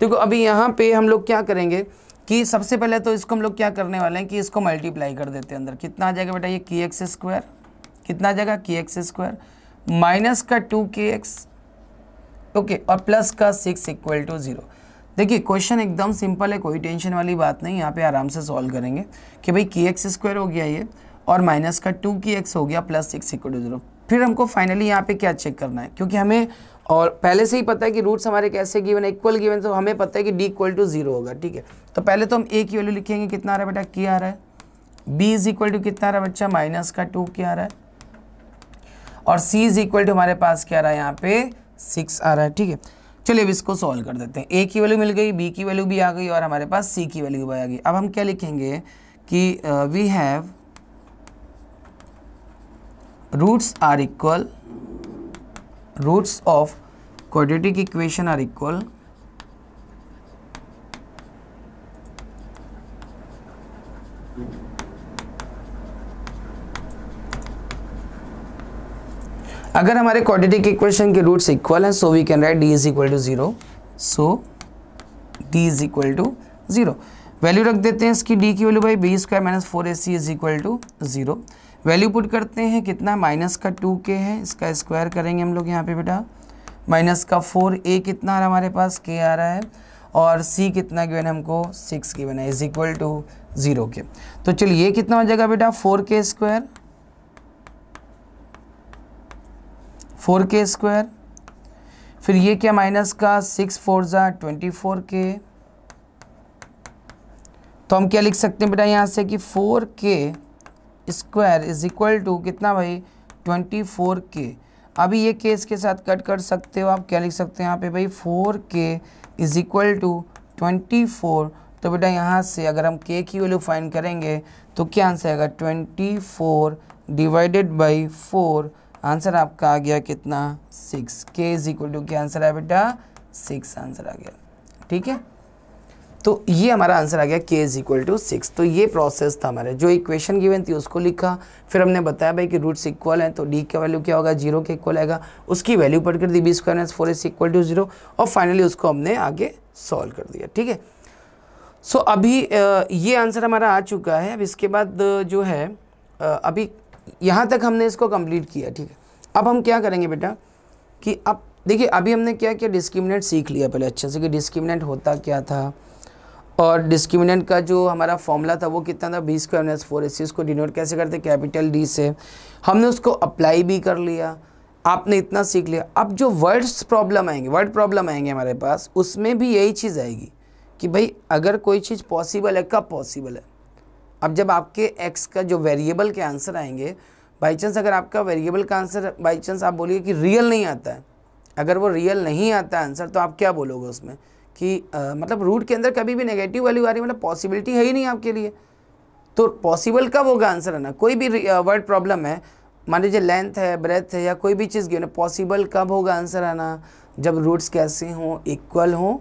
देखो अभी यहाँ पर हम लोग क्या करेंगे कि सबसे पहले तो इसको हम लोग क्या करने वाले हैं कि इसको मल्टीप्लाई कर देते हैं अंदर कितना आ जाएगा बेटा ये की एक्स स्क्वायर कितना जगह के एक्स स्क्वायर माइनस का टू के एक्स ओके और प्लस का सिक्स इक्वल टू ज़ीरो देखिए क्वेश्चन एकदम सिंपल है कोई टेंशन वाली बात नहीं यहाँ पे आराम से सॉल्व करेंगे कि भाई के एक्स स्क्वायर हो गया ये और माइनस का टू के एक्स हो गया plus six equal to zero फिर हमको फाइनली यहाँ पे क्या चेक करना है क्योंकि हमें और पहले से ही पता है कि रूट्स हमारे कैसे गिवन इक्वल गिवन तो हमें पता है कि डी इक्वल टू जीरो होगा ठीक है तो पहले तो हम ए की वैल्यू लिखेंगे कितना आ रहा है बेटा के आ रहा है बी इज इक्वल टू कितना आ रहा है बच्चा माइनस का टू के आ रहा है और c इज इक्वल टू हमारे पास क्या रहा है यहाँ पे सिक्स आ रहा है ठीक है चलिए अब इसको सॉल्व कर देते हैं ए की वैल्यू मिल गई बी की वैल्यू भी आ गई और हमारे पास सी की वैल्यू भी आ गई अब हम क्या लिखेंगे कि we have roots are equal roots of quadratic equation are equal अगर हमारे क्वाड्रेटिक इक्वेशन के रूट्स इक्वल हैं so we can write D is equal to zero so D is equal to zero value रख देते हैं इसकी D की value भाई B square minus four A C is equal to zero value put करते हैं कितना माइनस का टू के है इसका स्क्वायर करेंगे हम लोग यहाँ पे बेटा माइनस का फोर ए कितना आ रहा है हमारे पास के आ रहा है और सी कितना गिवन हमको सिक्स गिवन है इज इक्वल टू ज़ीरो के तो चलिए ये कितना हो जाएगा बेटा फोर के स्क्वायर फोर के स्क्वायर फिर ये क्या माइनस का सिक्स फोर ज़ा ट्वेंटी फोर के तो हम क्या लिख सकते हैं बेटा यहाँ से कि फोर के स्क्वायर इज इक्वल टू कितना भाई ट्वेंटी फोर के अभी ये केस के साथ कट कर सकते हो आप क्या लिख सकते हैं यहाँ पे भाई four K is equal to twenty four तो बेटा यहाँ से अगर हम के की वैल्यू फाइन करेंगे तो क्या आंसर आएगा twenty four divided by four answer आपका आ गया कितना six K is equal to क्या आंसर है बेटा सिक्स आंसर आ गया ठीक है तो ये हमारा आंसर आ गया के इज इक्वल टू सिक्स तो ये प्रोसेस था हमारे जो इक्वेशन गिवन थी उसको लिखा फिर हमने बताया भाई कि रूट्स इक्वल हैं तो डी का वैल्यू क्या होगा जीरो के इक्वल आएगा उसकी वैल्यू पढ़ कर दी B square minus four is equal to zero और फाइनली उसको हमने आगे सॉल्व कर दिया ठीक है सो अभी ये आंसर हमारा आ चुका है अब इसके बाद जो है अभी यहाँ तक हमने इसको कंप्लीट किया ठीक है अब हम क्या करेंगे बेटा कि अब देखिए अभी हमने क्या किया डिस्क्रिमिनेंट सीख लिया पहले अच्छे से कि डिस्क्रिमिनेंट होता क्या था और डिस्क्रिमिनेंट का जो हमारा फॉर्मूला था वो कितना था B square minus four S उसको डिनोट कैसे करते कैपिटल डी से हमने उसको अप्लाई भी कर लिया आपने इतना सीख लिया अब जो वर्ड्स प्रॉब्लम आएंगे वर्ड प्रॉब्लम आएंगे हमारे पास उसमें भी यही चीज़ आएगी कि भाई अगर कोई चीज़ पॉसिबल है कब पॉसिबल है अब जब आपके एक्स का जो वेरिएबल के आंसर आएंगे बाई चांस अगर आपका वेरिएबल का आंसर बाई चांस आप बोलिए कि रियल नहीं आता है अगर वो रियल नहीं आता आंसर तो आप क्या बोलोगे उसमें कि आ, मतलब रूट के अंदर कभी भी नेगेटिव वैल्यू आ रही है मतलब पॉसिबिलिटी है ही नहीं आपके लिए तो पॉसिबल कब होगा आंसर आना कोई भी वर्ड प्रॉब्लम है मान लीजिए लेंथ है ब्रेथ है या कोई भी चीज़ की पॉसिबल कब होगा आंसर आना जब रूट्स कैसे हों इक्वल हों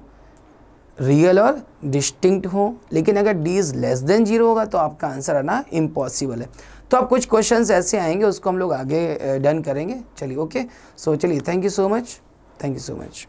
रियल और डिस्टिंक्ट हो लेकिन अगर D is less than zero होगा तो आपका आंसर आना इम्पॉसिबल है तो आप कुछ क्वेश्चन ऐसे आएंगे उसको हम लोग आगे डन करेंगे चलिए ओके सो चलिए thank you so much thank you so much